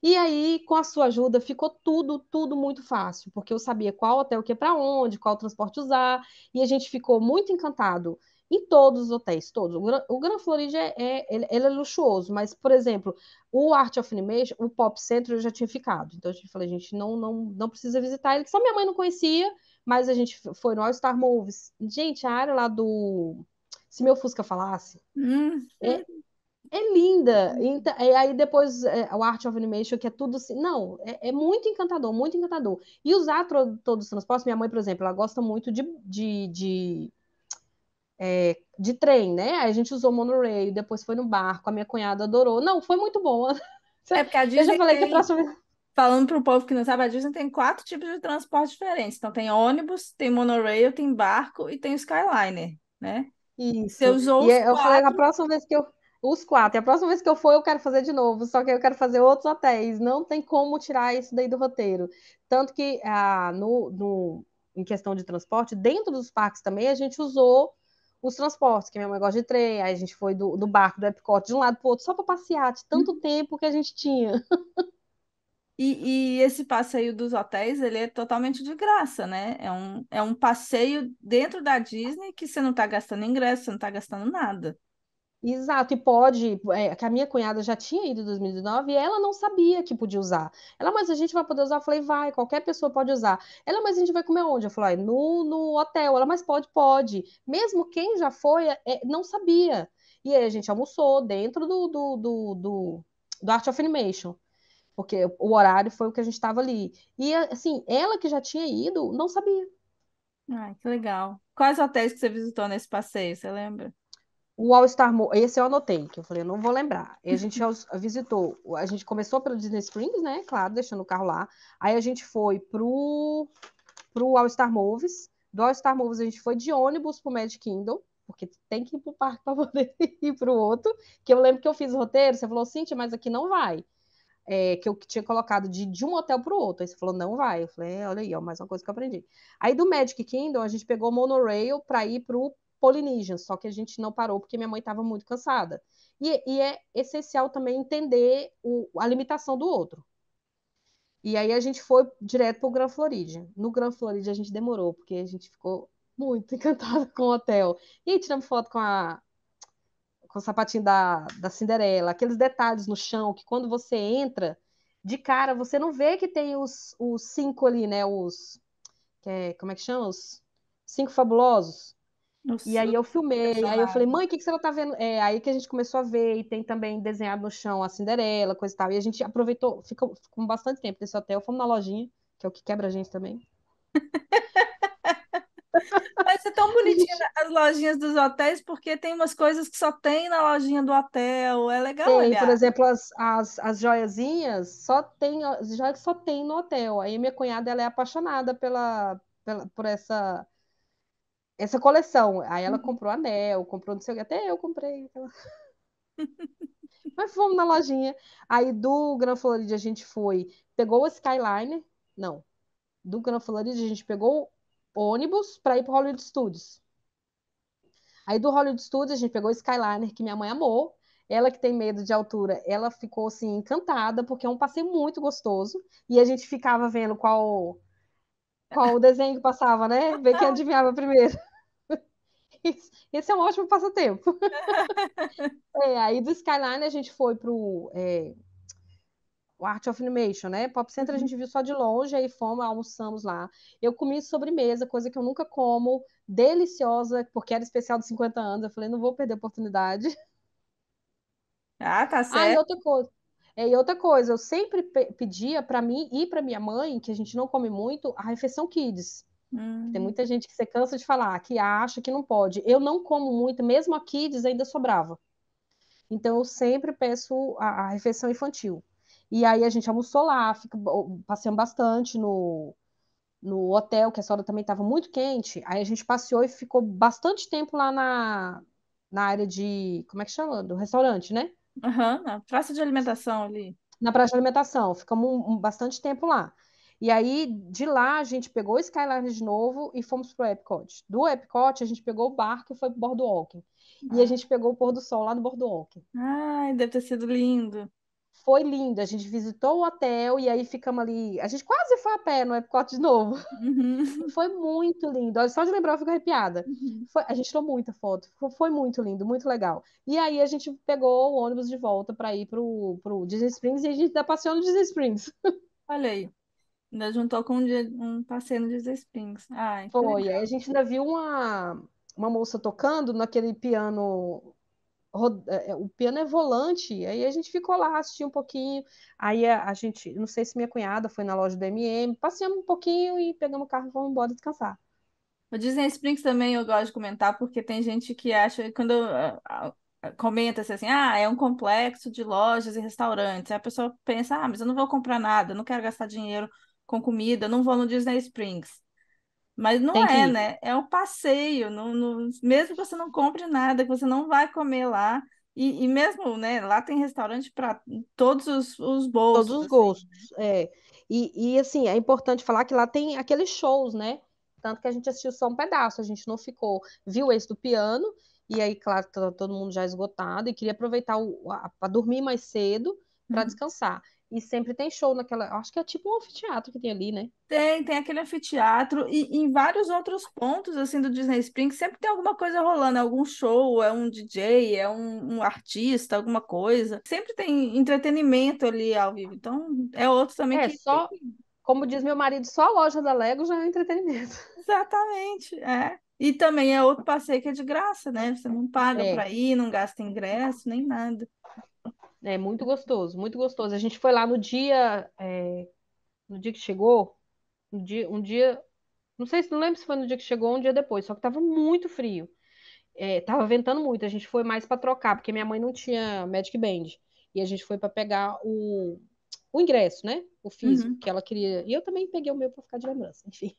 E aí, com a sua ajuda, ficou tudo, tudo muito fácil, porque eu sabia qual hotel que é para onde, qual transporte usar, e a gente ficou muito encantado em todos os hotéis, todos. O Gran, Floride é, é, ele, é luxuoso, mas, por exemplo, o Art of Animation, o Pop Center, eu já tinha ficado. Então, a gente falou, a gente não, não, não precisa visitar ele, só minha mãe não conhecia, mas a gente foi no All Star Movies. Gente, a área lá do... Se meu Fusca falasse... Hum. É, é. É linda. E, então, é, aí depois é, o Art of Animation, que é tudo assim. Não, é, é, muito encantador, muito encantador. E usar todos os transportes, minha mãe, por exemplo, ela gosta muito de, de, de, é, de trem, né? Aí a gente usou monorail, depois foi no barco, a minha cunhada adorou. Não, foi muito bom. É porque a Disney Eu já falei tem... que a próxima falando para o povo que não sabe, a Disney tem quatro tipos de transporte diferentes. Então tem ônibus, tem monorail, tem barco e tem Skyliner, né? Isso. Você usou e os é, eu quatro... falei, a próxima vez que eu os quatro. E a próxima vez que eu for, eu quero fazer de novo, só que eu quero fazer outros hotéis. Não tem como tirar isso daí do roteiro. Tanto que ah, no, no, em questão de transporte, dentro dos parques também, a gente usou os transportes, que minha mãe gosta de trem, aí a gente foi do, do barco do Epcot de um lado para o outro, só para passear, de tanto hum. tempo que a gente tinha. E, e, esse passeio dos hotéis, ele é totalmente de graça, né? É um, é um passeio dentro da Disney que você não está gastando ingresso, você não está gastando nada. Exato, e pode, é, que a minha cunhada já tinha ido em 2019 e ela não sabia que podia usar. Ela, mas a gente vai poder usar? Eu falei, vai, qualquer pessoa pode usar. Ela, mas a gente vai comer onde? Eu falei, ah, no, no hotel. Ela, mas pode, pode. Mesmo quem já foi, é, é, não sabia. E aí a gente almoçou dentro do, do, do, do, do Art of Animation porque o horário foi o que a gente estava ali. E assim, ela que já tinha ido, não sabia. Ah, que legal. Quais hotéis que você visitou nesse passeio, você lembra? o All Star Mall, esse eu anotei, que eu falei, eu não vou lembrar. E a gente visitou, a gente começou pelo Disney Springs, né? Claro, deixando o carro lá. Aí a gente foi pro, pro All Star Movies. Do All Star Movies a gente foi de ônibus pro Magic Kingdom, porque tem que ir pro parque para poder ir pro outro. Que eu lembro que eu fiz o roteiro, você falou, Cintia, mas aqui não vai. É, que eu tinha colocado de, de um hotel pro outro. Aí você falou, não vai. Eu falei, é, olha aí, ó, mais uma coisa que eu aprendi. Aí do Magic Kingdom a gente pegou o monorail para ir pro Polynesian, só que a gente não parou porque minha mãe estava muito cansada. E, e, é essencial também entender o, a limitação do outro. E aí a gente foi direto para o Grand Floridian. No Grand Floridian a gente demorou, porque a gente ficou muito encantada com o hotel. E aí tiramos foto com a com o sapatinho da, da Cinderela, aqueles detalhes no chão que quando você entra, de cara você não vê que tem os, os cinco ali, né? Os. É, como é que chama? Os cinco fabulosos. Nossa. E aí eu filmei, aí eu falei, mãe, o que, que você tá vendo? É, aí que a gente começou a ver, e tem também desenhado no chão a Cinderela, coisa e tal. E a gente aproveitou, ficou, com bastante tempo nesse hotel, fomos na lojinha, que é o que quebra a gente também. Mas é tão bonitinho as lojinhas dos hotéis, porque tem umas coisas que só tem na lojinha do hotel. É legal tem, olhar. Por exemplo, as, as, as joiazinhas, só tem as joias só tem no hotel. Aí minha cunhada ela é apaixonada pela, pela, por essa essa coleção. Aí ela uhum. comprou anel, comprou não sei o que, até eu comprei. Aquela... Mas fomos na lojinha. Aí do Gran Florida a gente foi, pegou o Skyliner, não. Do Gran Florida a gente pegou ônibus para ir pro Hollywood Studios. Aí do Hollywood Studios a gente pegou o Skyliner, que minha mãe amou. Ela que tem medo de altura, ela ficou assim encantada porque é um passeio muito gostoso e a gente ficava vendo qual qual o desenho que passava, né? Ver quem adivinhava primeiro. esse é um ótimo passatempo. é, aí do Skyline a gente foi pro é, o Art of Animation, né? Pop Center a uhum. gente viu só de longe, aí fomos, almoçamos lá. Eu comi sobremesa, coisa que eu nunca como, deliciosa, porque era especial dos 50 anos. Eu falei, não vou perder a oportunidade. Ah, tá certo. Ah, e outra coisa. É, e outra coisa, eu sempre pe pedia para mim e para minha mãe, que a gente não come muito, a refeição kids. Hum. Tem muita gente que você cansa de falar, que acha que não pode. Eu não como muito, mesmo aqui, diz ainda sobrava. Então, eu sempre peço a, a refeição infantil. E aí a gente almoçou lá, fica, passeamos bastante no, no hotel, que a hora também estava muito quente. Aí a gente passeou e ficou bastante tempo lá na, na área de. Como é que chama? Do restaurante, né? Aham, uhum, na praça de alimentação ali. Na praça de alimentação, ficamos um, um, bastante tempo lá. E aí, de lá, a gente pegou o Skyline de novo e fomos pro Epcot. Do Epcot, a gente pegou o barco e foi pro Boardwalking. Boardwalk. Ah. E a ah. gente pegou o pôr do sol lá no Boardwalk. Ai, deve ter sido lindo. Foi lindo. A gente visitou o hotel e aí ficamos ali. A gente quase foi a pé no Epcot de novo. Uhum. Foi muito lindo. só de lembrar eu fico arrepiada. Uhum. Foi... A gente tirou muita foto. Foi muito lindo, muito legal. E aí a gente pegou o ônibus de volta para ir pro Disney Springs e a gente ainda passeando no Disney Springs. Olha aí. Ainda juntou com um, dia, um passeio no Disney Springs. Ai, Foi, aí a gente ainda viu uma, uma moça tocando naquele piano. É, é, o piano é volante, aí a gente ficou lá, assistiu um pouquinho. Aí a, a gente, não sei se minha cunhada foi na loja do MM, passeamos um pouquinho e pegamos o carro e fomos embora descansar. O Disney Springs também eu gosto de comentar, porque tem gente que acha, quando ah, ah, ah, comenta-se assim, ah, é um complexo de lojas e restaurantes. Aí a pessoa pensa, ah, mas eu não vou comprar nada, não quero gastar dinheiro com comida, não vou no Disney Springs. Mas não é, né? É um passeio. mesmo que você não compre nada, que você não vai comer lá. E, e mesmo, né? Lá tem restaurante para todos os, os bolsos. Todos os assim. gostos, é. E, e, assim, é importante falar que lá tem aqueles shows, né? Tanto que a gente assistiu só um pedaço, a gente não ficou. Viu esse do piano, e aí, claro, tá todo mundo já esgotado, e queria aproveitar para dormir mais cedo, para uhum. descansar e sempre tem show naquela. Acho que é tipo um anfiteatro que tem ali, né? Tem, tem aquele anfiteatro e, em vários outros pontos assim do Disney Springs sempre tem alguma coisa rolando, algum show, é um DJ, é um, um, artista, alguma coisa. Sempre tem entretenimento ali ao vivo. Então é outro também é, que só como diz meu marido, só a loja da Lego já é entretenimento. Exatamente, é. E também é outro passeio que é de graça, né? Você não paga é. para ir, não gasta ingresso, nem nada. É muito gostoso, muito gostoso. A gente foi lá no dia, é, no dia que chegou, um dia, um dia, não sei se não lembro se foi no dia que chegou ou um dia depois, só que estava muito frio. É, tava ventando muito, a gente foi mais para trocar, porque minha mãe não tinha Magic Band. E a gente foi para pegar o, o ingresso, né? O físico uhum. que ela queria. E eu também peguei o meu para ficar de lembrança, enfim.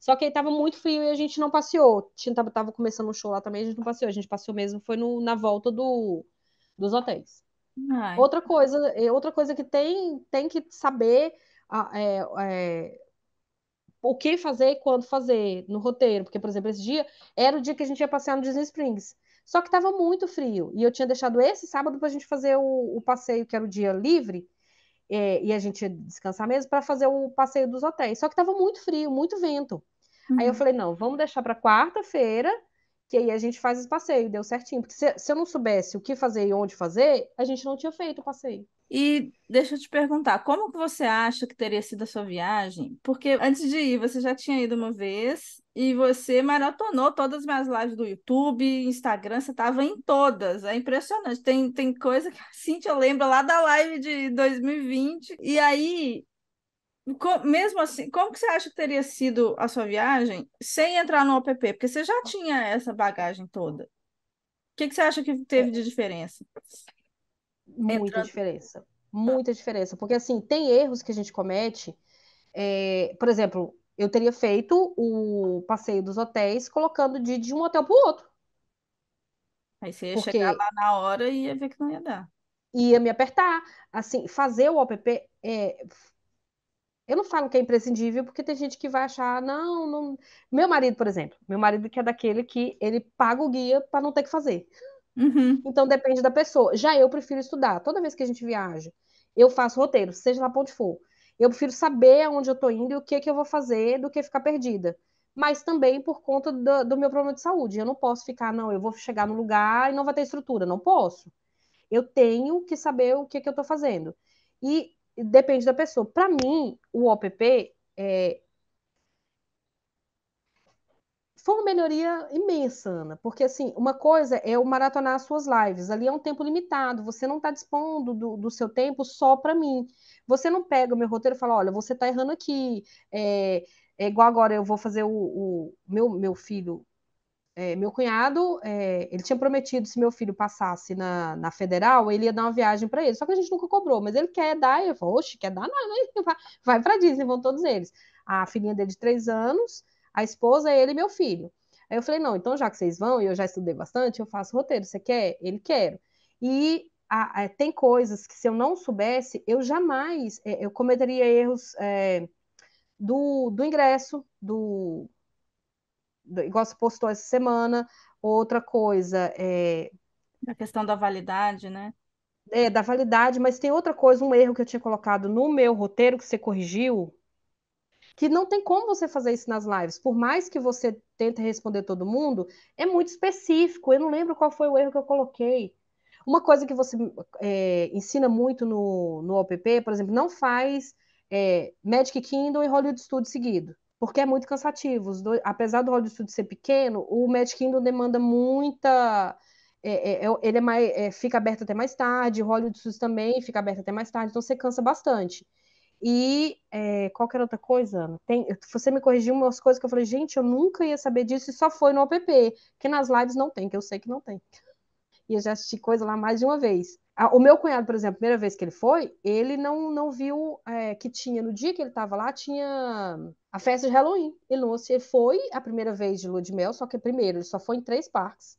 Só que aí tava muito frio e a gente não passeou. Tinha, tava, tava começando um show lá também, a gente não passeou. A gente passeou mesmo, foi no, na volta do, dos hotéis. Ai. Outra coisa, é, outra coisa que tem, tem que saber é, é, o que fazer e quando fazer no roteiro. Porque, por exemplo, esse dia era o dia que a gente ia passear no Disney Springs. Só que estava muito frio. E eu tinha deixado esse sábado para a gente fazer o, o, passeio, que era o dia livre. É, e a gente ia descansar mesmo para fazer o passeio dos hotéis. Só que estava muito frio, muito vento. Uhum. Aí eu uhum. falei: não, vamos deixar para quarta-feira que aí a gente faz esse passeio deu certinho. Porque se, se eu não soubesse o que fazer e onde fazer, a gente não tinha feito o passeio. E deixa eu te perguntar, como que você acha que teria sido a sua viagem? Porque antes de ir, você já tinha ido uma vez e você maratonou todas as minhas lives do YouTube, Instagram, você estava em todas. É impressionante. Tem, tem coisa que a Cintia lembra lá da live de 2020. E aí, mesmo assim, como que você acha que teria sido a sua viagem sem entrar no OPP? Porque você já tinha essa bagagem toda. O que, que você acha que teve de diferença? Muita Entrando... diferença. Muita diferença. Porque, assim, tem erros que a gente comete. É, por exemplo, eu teria feito o passeio dos hotéis colocando de, de um hotel para o outro. Aí você ia porque... chegar lá na hora e ia ver que não ia dar. Ia me apertar. Assim, fazer o OPP é, eu não falo que é imprescindível, porque tem gente que vai achar, não, não. Meu marido, por exemplo, meu marido que é daquele que ele paga o guia para não ter que fazer. Uhum. Então depende da pessoa. Já eu prefiro estudar. Toda vez que a gente viaja, eu faço roteiro, seja lá onde for. Eu prefiro saber aonde eu tô indo e o que, que eu vou fazer do que ficar perdida. Mas também por conta do, do meu problema de saúde. Eu não posso ficar, não, eu vou chegar no lugar e não vai ter estrutura. Não posso. Eu tenho que saber o que, que eu estou fazendo. E depende da pessoa. Para mim, o OPP é... foi uma melhoria imensa, Ana, porque assim, uma coisa é o maratonar as suas lives, ali é um tempo limitado, você não está dispondo do, do, seu tempo só para mim. Você não pega o meu roteiro e fala, olha, você está errando aqui, é... é, igual agora eu vou fazer o, o meu, meu filho é, meu cunhado, é, ele tinha prometido se meu filho passasse na, na federal, ele ia dar uma viagem para ele. Só que a gente nunca cobrou, mas ele quer dar. Eu falo, oxe, quer dar? nada, né? vai, vai para Disney, vão todos eles. A filhinha dele de três anos, a esposa, ele e meu filho. Aí eu falei, não, então já que vocês vão, e eu já estudei bastante, eu faço roteiro. Você quer? Ele quer. E a, a, tem coisas que se eu não soubesse, eu jamais, é, eu cometeria erros é, do, do ingresso, do igual você postou essa semana, outra coisa é. A questão da validade, né? É, da validade, mas tem outra coisa, um erro que eu tinha colocado no meu roteiro que você corrigiu, que não tem como você fazer isso nas lives. Por mais que você tente responder todo mundo, é muito específico. Eu não lembro qual foi o erro que eu coloquei. Uma coisa que você é, ensina muito no, no OPP, por exemplo, não faz é, Magic Kingdom e Hollywood Studios seguido porque é muito cansativo. Dois, apesar do Audio Studio ser pequeno, o Magic Kingdom demanda muita. É, é, é ele é mais, é, fica aberto até mais tarde, o Hollywood Studios também fica aberto até mais tarde, então você cansa bastante. E é, qualquer outra coisa, Ana, tem, você me corrigiu umas coisas que eu falei, gente, eu nunca ia saber disso e só foi no app, que nas lives não tem, que eu sei que não tem. E eu já assisti coisa lá mais de uma vez. O meu cunhado, por exemplo, a primeira vez que ele foi, ele não, não viu é, que tinha, no dia que ele estava lá, tinha a festa de Halloween. Ele não ele foi a primeira vez de lua de mel, só que primeiro, ele só foi em três parques.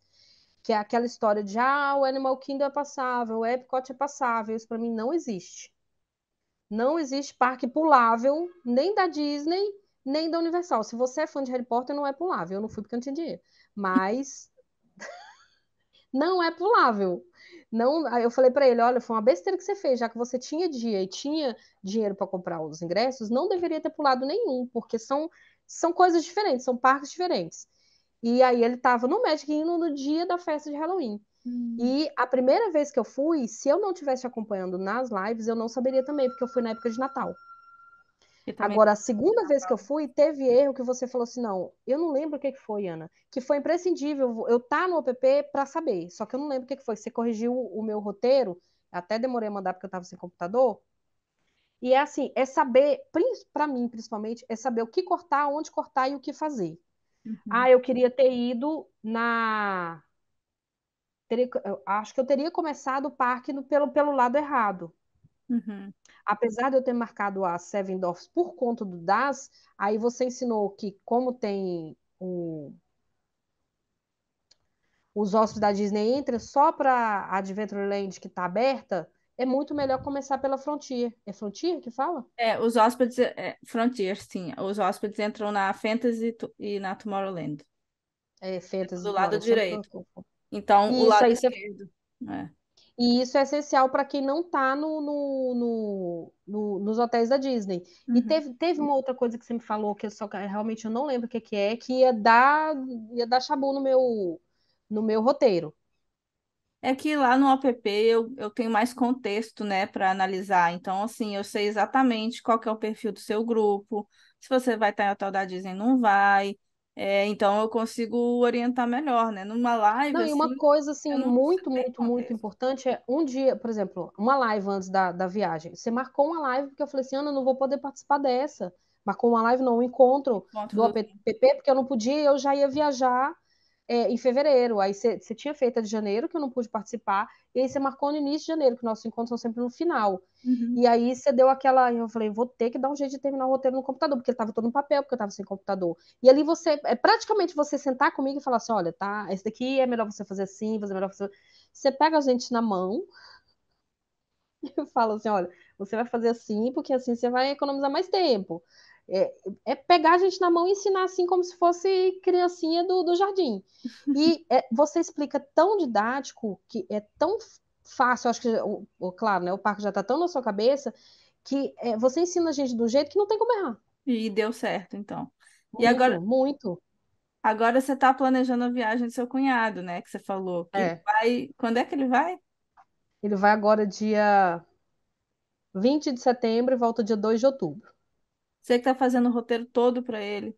Que é aquela história de, ah, o Animal Kingdom é passável, o Epcot é passável. Isso para mim não existe. Não existe parque pulável, nem da Disney, nem da Universal. Se você é fã de Harry Potter, não é pulável. Eu não fui porque eu não tinha dinheiro. Mas... não é pulável não, aí eu falei para ele, olha, foi uma besteira que você fez, já que você tinha dia e tinha dinheiro para comprar os ingressos, não deveria ter pulado nenhum, porque são são coisas diferentes, são parques diferentes. E aí ele estava no Magic Kingdom no dia da festa de Halloween. Hum. E a primeira vez que eu fui, se eu não tivesse acompanhando nas lives, eu não saberia também, porque eu fui na época de Natal. Agora, a segunda vez que eu fui, teve erro que você falou assim: não, eu não lembro o que foi, Ana, que foi imprescindível eu estar tá no OPP para saber, só que eu não lembro o que foi. Você corrigiu o meu roteiro, até demorei a mandar porque eu estava sem computador. E é assim: é saber, para mim principalmente, é saber o que cortar, onde cortar e o que fazer. Uhum. Ah, eu queria ter ido na. Teria, acho que eu teria começado o parque no, pelo, pelo lado errado. Uhum. Apesar de eu ter marcado a Seven Dwarfs por conta do DAS, aí você ensinou que, como tem o... os hóspedes da Disney entra só para a Adventureland que está aberta, é muito melhor começar pela Frontier. É Frontier que fala? É, os hóspedes. É, Frontier, sim. Os hóspedes entram na Fantasy e na Tomorrowland. É, Fantasy. Do lado direito. É? Então, Isso, o lado esquerdo. Você... É. E isso é essencial para quem não está no, no, no, nos hotéis da Disney. Uhum. E teve, teve uma outra coisa que você me falou, que eu só é, realmente eu não lembro o que, que é, que ia dar, ia dar chabu no meu, no meu roteiro. É que lá no app eu, eu tenho mais contexto, né, para analisar. Então, assim, eu sei exatamente qual é o perfil do seu grupo, se você vai estar tá em hotel da Disney, não vai, é, então eu consigo orientar melhor, né? Numa live. Não, assim, e uma assim, coisa assim, muito, muito, muito importante é um dia, por exemplo, uma live antes da, da viagem. Você marcou uma live porque eu falei assim, Ana, não vou poder participar dessa. Marcou uma live, não, um encontro, encontro do, do APP, porque eu não podia, eu já ia viajar é, em fevereiro, aí você tinha feita de janeiro, que eu não pude participar, e aí você marcou no início de janeiro, que nossos encontros são sempre no final. Uhum. E aí você deu aquela. Eu falei, vou ter que dar um jeito de terminar o roteiro no computador, porque ele estava todo no papel, porque eu estava sem computador. E ali você. É praticamente você sentar comigo e falar assim: olha, tá, esse daqui é melhor você fazer assim, é fazer melhor assim". fazer. Você pega a gente na mão e fala assim: olha, você vai fazer assim, porque assim você vai economizar mais tempo. É, é, pegar a gente na mão e ensinar assim como se fosse criancinha do, do jardim. E é, você explica tão didático, que é tão fácil, acho que, o, o claro, né, o parque já está tão na sua cabeça, que é, você ensina a gente do jeito que não tem como errar. E deu certo, então. Muito, e agora muito. Agora você está planejando a viagem do seu cunhado, né? Que você falou. Que é. vai... Quando é que ele vai? Ele vai agora dia 20 de setembro e volta dia 2 de outubro. Você que tá fazendo o roteiro todo para ele.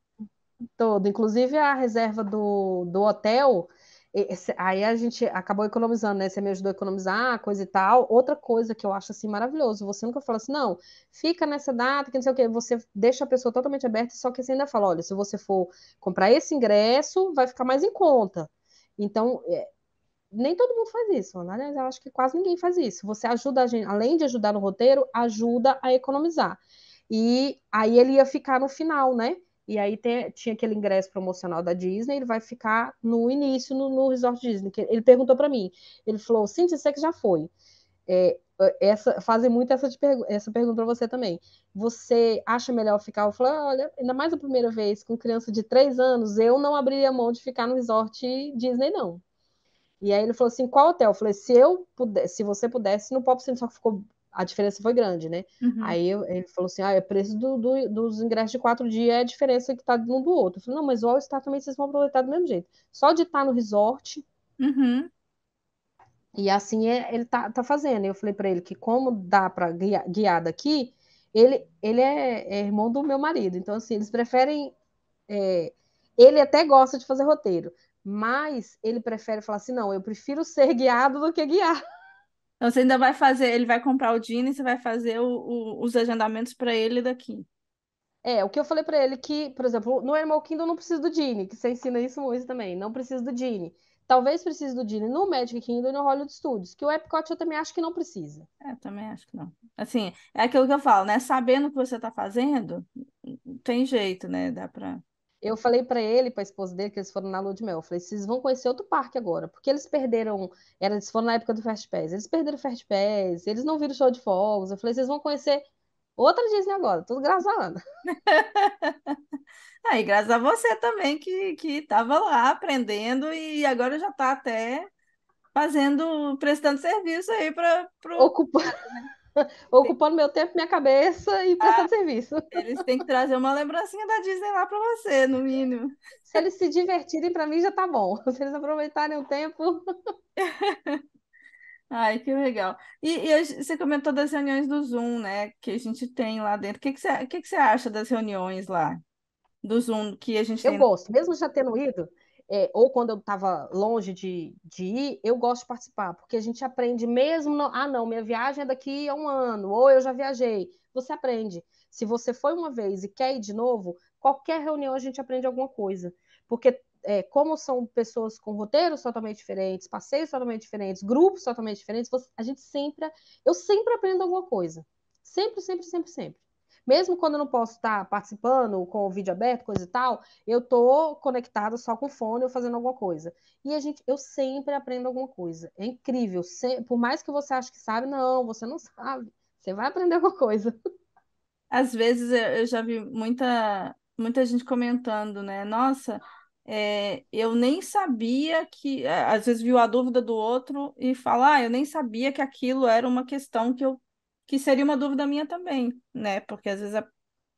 Todo. Inclusive a reserva do, do hotel. Esse, aí a gente acabou economizando, né? Você me ajudou a economizar, coisa e tal. Outra coisa que eu acho assim maravilhoso, você nunca fala assim, não, fica nessa data, que não sei o quê, você deixa a pessoa totalmente aberta, só que você ainda fala, olha, se você for comprar esse ingresso, vai ficar mais em conta. Então, é, nem todo mundo faz isso, né? aliás, eu acho que quase ninguém faz isso. Você ajuda a gente, além de ajudar no roteiro, ajuda a economizar. E aí ele ia ficar no final, né? E aí tem, tinha aquele ingresso promocional da Disney, ele vai ficar no início, no, no Resort Disney. ele perguntou para mim, ele falou, Cintia, você que já foi. É, é essa, fazem muito essa, pergu essa pergunta para você também. Você acha melhor ficar? Eu falei, olha, ainda mais a primeira vez, com criança de três anos, eu não abriria mão de ficar no Resort Disney, não. E aí ele falou assim, qual hotel? Eu falei, se eu pudesse, se você pudesse, no Pop Center só ficou a diferença foi grande, né? Uhum. Aí eu, ele falou assim: ah, o é preço do, do, dos ingressos de quatro dias é a diferença que tá de um do outro. Eu falei, não, mas o All-Star também vocês vão aproveitar do mesmo jeito. Só de estar tá no resort. Uhum. E assim é, ele tá, tá fazendo. Eu falei para ele que, como dá para guiar, guiar daqui, ele, ele é, é, irmão do meu marido. Então, assim, eles preferem. É, ele até gosta de fazer roteiro, mas ele prefere falar assim: não, eu prefiro ser guiado do que guiar. Então você ainda vai fazer, ele vai comprar o Dino e você vai fazer o, o, os agendamentos para ele daqui. É, o que eu falei para ele que, por exemplo, no Animal Kingdom não precisa do Genie, que você ensina isso muito também, não precisa do Genie. Talvez precise do Genie no Magic Kingdom e no Hollywood Studios, que o Epcot eu também acho que não precisa. É, também acho que não. Assim, é aquilo que eu falo, né? Sabendo o que você tá fazendo, tem jeito, né? Dá pra... Eu falei para ele, para a esposa dele, que eles foram na lua de mel. Eu falei, vocês vão conhecer outro parque agora, porque eles perderam. Era, eles foram na época do Fast Pass. Eles perderam o Fast Pass, eles não viram o show de fogos. Eu falei, vocês vão conhecer outra Disney agora, tudo graças a Ana. Aí, ah, graças a você também, que estava lá aprendendo e agora já está até fazendo, prestando serviço aí para. Pro... Ocupando ocupando meu tempo, minha cabeça e prestando ah, serviço. Eles têm que trazer uma lembrancinha da Disney lá para você, no mínimo. Se eles se divertirem, para mim já tá bom. Se eles aproveitarem o tempo. Ai, que legal. E, e, você comentou das reuniões do Zoom, né? Que a gente tem lá dentro. O que, que, você, que, que você acha das reuniões lá? Do Zoom que a gente Eu tem... gosto, mesmo já tendo ido, é, ou quando eu estava longe de, de, ir, eu gosto de participar, porque a gente aprende mesmo. No, ah, não, minha viagem é daqui a um ano, ou eu já viajei. Você aprende. Se você foi uma vez e quer ir de novo, qualquer reunião a gente aprende alguma coisa. Porque, é, como são pessoas com roteiros totalmente diferentes, passeios totalmente diferentes, grupos totalmente diferentes, você, a gente sempre. Eu sempre aprendo alguma coisa. Sempre, sempre, sempre, sempre. Mesmo quando eu não posso estar participando com o vídeo aberto, coisa e tal, eu estou conectada só com o fone ou fazendo alguma coisa. E a gente, eu sempre aprendo alguma coisa. É incrível. Se, por mais que você ache que sabe, não, você não sabe. Você vai aprender alguma coisa. Às vezes eu já vi muita, muita gente comentando, né? Nossa, é, eu nem sabia que. É, às vezes viu a dúvida do outro e fala: ah, eu nem sabia que aquilo era uma questão que eu que seria uma dúvida minha também, né? Porque às vezes a,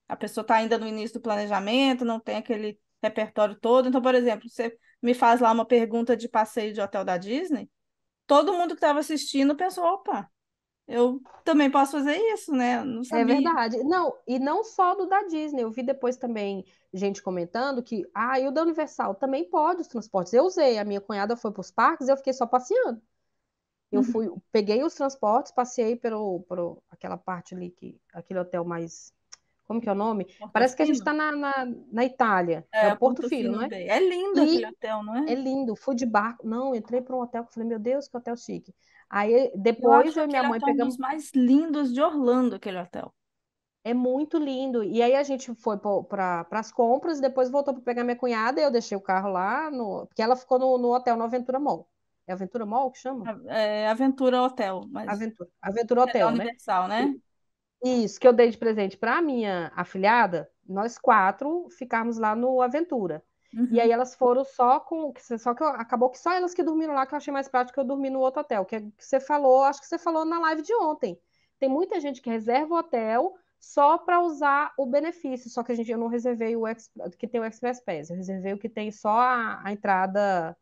a pessoa está ainda no início do planejamento, não tem aquele repertório todo. Então, por exemplo, você me faz lá uma pergunta de passeio de hotel da Disney, todo mundo que estava assistindo pensou, opa, eu também posso fazer isso, né? Não é sabia. É verdade. Não, e não só do da Disney. Eu vi depois também gente comentando que, ah, e o da Universal também pode os transportes. Eu usei, a minha cunhada foi para os parques, eu fiquei só passeando. Eu uhum. fui, peguei os transportes, passei pelo, pelo aquela parte ali que aquele hotel mais como que é o nome? Porto Parece Fino. que a gente está na, na, na, Itália. É, é o Porto, Porto Fino, Fino, né? É lindo e aquele hotel, não é? É lindo. Fui de barco. Não, entrei para um hotel que falei, meu Deus, que hotel chique. Aí depois eu, eu e minha mãe pegamos. É um dos mais lindos de Orlando, aquele hotel. É muito lindo. E aí a gente foi para as compras, e depois voltou para pegar minha cunhada, e eu deixei o carro lá, no... porque ela ficou no, no hotel no Aventura Mall. É Aventura Mall que chama? É Aventura Hotel. Mas... Aventura. Aventura é Hotel, é Universal, né? né? Isso, que eu dei de presente para a minha afilhada, nós quatro ficamos lá no Aventura. Uhum. E aí uhum. elas foram só com. Só que acabou que só elas que dormiram lá, que eu achei mais prático eu dormir no outro hotel. Que, é, que você falou, acho que você falou na live de ontem. Tem muita gente que reserva o hotel só para usar o benefício. Só que a gente, eu não reservei o que tem o Express Pass, eu reservei o que tem só a, a entrada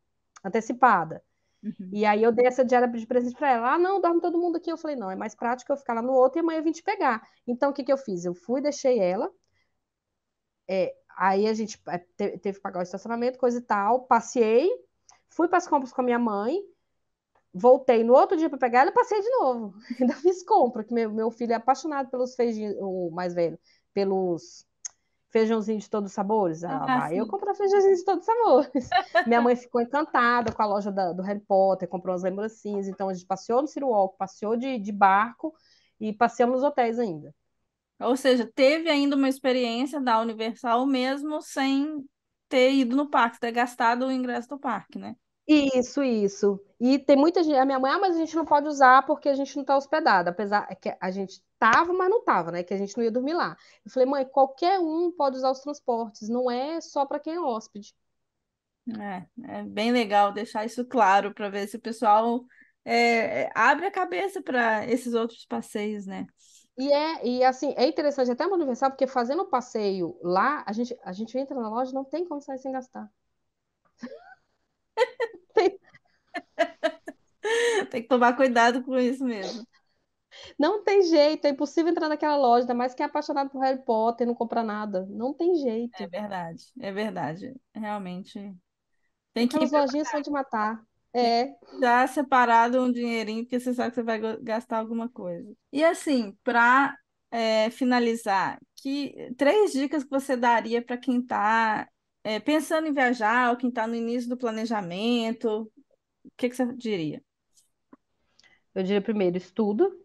antecipada. Uhum. E aí eu dei essa diária de presente para ela. Ah, não, dorme todo mundo aqui. Eu falei, não, é mais prático eu ficar lá no outro e amanhã eu vim te pegar. Então o que, que eu fiz? Eu fui, deixei ela. É, aí a gente é, teve que pagar o estacionamento, coisa e tal. Passei, fui para as compras com a minha mãe. Voltei no outro dia para pegar ela e passei de novo. Ainda fiz compra, que meu, meu filho é apaixonado pelos feijinhos, o mais velho, pelos feijãozinho de todos os sabores? Ah, ah vai eu comprei feijãozinho de todos os sabores. Minha mãe ficou encantada com a loja da, do Harry Potter, comprou as lembrancinhas. Então a gente passeou no Ciruoco, passeou de, de barco e passeamos nos hotéis ainda. Ou seja, teve ainda uma experiência da Universal mesmo sem ter ido no parque, ter gastado o ingresso do parque, né? Isso, isso. E tem muita gente. A minha mãe, ah, mas a gente não pode usar porque a gente não está hospedada. Apesar que a gente tava, mas não tava, né? Que a gente não ia dormir lá. Eu falei, mãe, qualquer um pode usar os transportes, não é só para quem é hóspede. É, é bem legal deixar isso claro para ver se o pessoal é, é abre a cabeça para esses outros passeios, né? E é, e assim, é interessante é até no aniversário, porque fazendo o passeio lá, a gente, a gente entra na loja não tem como sair sem gastar. Tem... que tomar cuidado com isso mesmo. Não tem jeito, é impossível entrar naquela loja, ainda mais que é apaixonado por Harry Potter, e não compra nada. Não tem jeito. É verdade, é verdade. Realmente. Tem que. As lojinhas são de matar. É. Já separado um dinheirinho, porque você sabe que você vai gastar alguma coisa. E assim, para é, finalizar, que três dicas que você daria para quem está é, pensando em viajar, ou quem está no início do planejamento, o que, que você diria? Eu diria primeiro, estudo,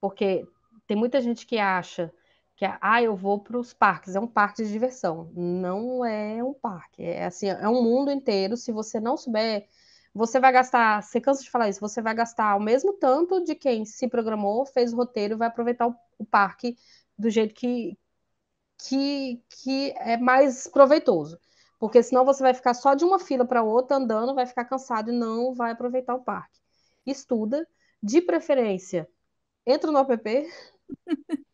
porque tem muita gente que acha que ah, eu vou para os parques, é um parque de diversão. Não é um parque, é assim, é um mundo inteiro. Se você não souber, você vai gastar, você cansa de falar isso, você vai gastar o mesmo tanto de quem se programou, fez o roteiro, vai aproveitar o, o parque do jeito que, que, que é mais proveitoso. Porque senão você vai ficar só de uma fila para outra andando, vai ficar cansado e não vai aproveitar o parque. Estuda, de preferência, entra no app.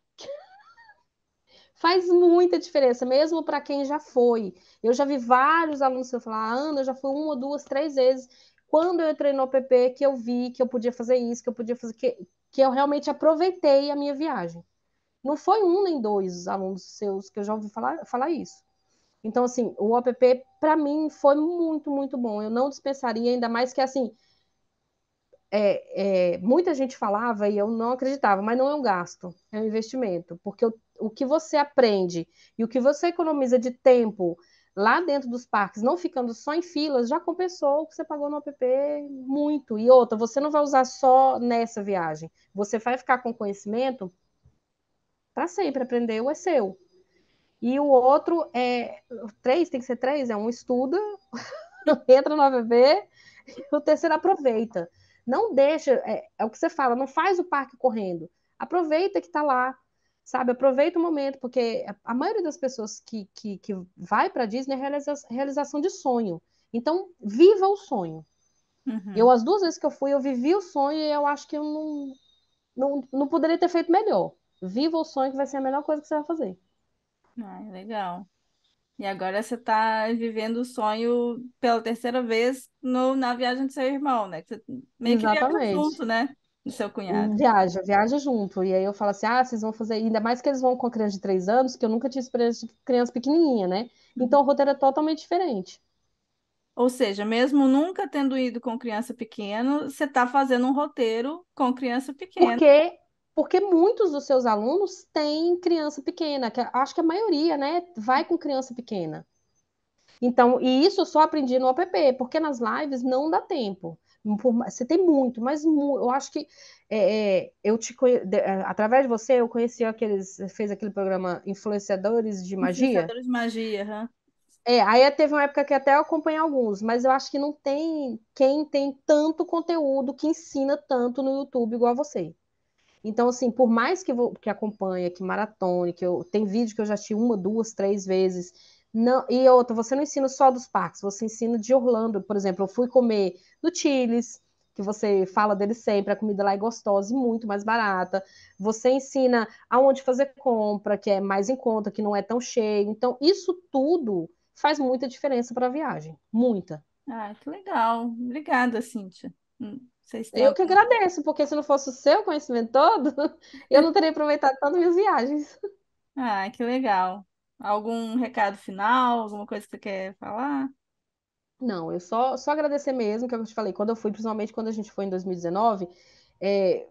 Faz muita diferença, mesmo para quem já foi. Eu já vi vários alunos que falar, ah, Ana, eu já fui uma, duas, três vezes. Quando eu entrei no app, que eu vi que eu podia fazer isso, que eu podia fazer, que, que eu realmente aproveitei a minha viagem. Não foi um nem dois alunos seus que eu já ouvi falar, falar isso. Então, assim, o OPP, para mim, foi muito, muito bom. Eu não dispensaria, ainda mais que, assim, é, é, muita gente falava e eu não acreditava, mas não é um gasto, é um investimento. Porque o, o que você aprende e o que você economiza de tempo lá dentro dos parques, não ficando só em filas, já compensou o que você pagou no opp muito. E outra, você não vai usar só nessa viagem. Você vai ficar com conhecimento para sempre aprender o é seu. E o outro é três, tem que ser três, é um estuda, entra no avb e o terceiro aproveita. Não deixa, é, é, o que você fala, não faz o parque correndo. Aproveita que está lá, sabe? Aproveita o momento, porque a maioria das pessoas que, que, que vai para Disney é realiza, realização de sonho. Então, viva o sonho. Uhum. Eu, as duas vezes que eu fui, eu vivi o sonho e eu acho que eu não, não, não poderia ter feito melhor. Viva o sonho que vai ser a melhor coisa que você vai fazer. Ah, legal. E agora você está vivendo o sonho pela terceira vez no, na viagem do seu irmão, né? Que você meio que viaja junto, né? Do seu cunhado. Uhum. Viaja, viaja junto. E aí eu falo assim: ah, vocês vão fazer. Ainda mais que eles vão com a criança de três anos, que eu nunca tinha experiência de criança pequenininha, né? Então o roteiro é totalmente diferente. Ou seja, mesmo nunca tendo ido com criança pequena, você está fazendo um roteiro com criança pequena. Porque porque muitos dos seus alunos têm criança pequena, que acho que a maioria, né, vai com criança pequena. Então, e isso eu só aprendi no app, porque nas lives não dá tempo. Você tem muito, mas eu acho que é, é eu te é, através de você eu conheci aqueles fez aquele programa influenciadores de magia. Influenciadores de magia, uhum. É, aí teve uma época que até eu acompanhei alguns, mas eu acho que não tem quem tem tanto conteúdo que ensina tanto no YouTube igual a você. Então, assim, por mais que, vou, que acompanhe, que maratone, que eu tem vídeo que eu já assisti uma, duas, três vezes. Não, e outra, você não ensina só dos parques, você ensina de Orlando. Por exemplo, eu fui comer no Chiles, que você fala dele sempre, a comida lá é gostosa e muito mais barata. Você ensina aonde fazer compra, que é mais em conta, que não é tão cheio. Então, isso tudo faz muita diferença para a viagem, muita. Ah, que legal. Obrigada, Cíntia. Hum. Eu que agradeço, porque se não fosse o seu conhecimento todo, eu não teria aproveitado tanto minhas viagens. Ah, que legal. Algum recado final, alguma coisa que você quer falar? Não, eu só, só agradecer mesmo, que é eu te falei, quando eu fui, principalmente quando a gente foi em 2019, é,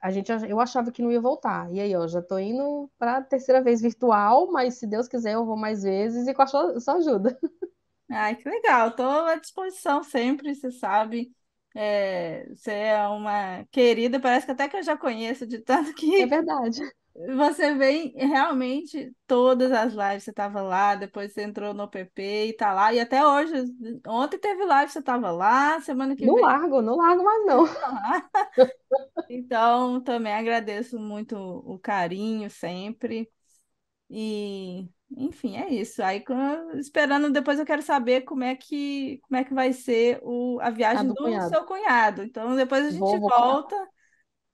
a gente, eu achava que não ia voltar. E aí, ó, já tô indo para a terceira vez virtual, mas se Deus quiser eu vou mais vezes e com a sua, sua ajuda. Ai, que legal. Estou à disposição sempre, você sabe. É, você é uma querida, parece que até que eu já conheço de tanto que. É verdade. Você vem realmente todas as lives, você estava lá, depois você entrou no PP e está lá, e até hoje, ontem teve live, você estava lá, semana que no vem. Não largo, não largo mais não. então, também agradeço muito o carinho sempre. E enfim, é isso. Aí esperando depois eu quero saber como é que como é que vai ser o, a viagem a do, do cunhado. seu cunhado. Então depois a gente vou, volta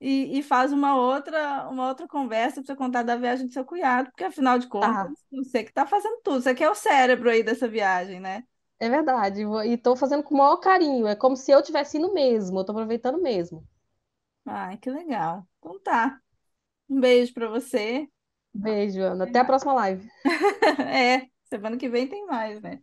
e, e, faz uma outra uma outra conversa para você contar da viagem do seu cunhado, porque afinal de tá. contas, tá. não sei que está fazendo tudo. Você que é o cérebro aí dessa viagem, né? É verdade, e estou fazendo com o maior carinho. É como se eu tivesse indo mesmo, eu aproveitando mesmo. Ai, que legal. Então tá. Um beijo para você. Beijo, Ana. Até a próxima live. é, semana que vem tem mais, né?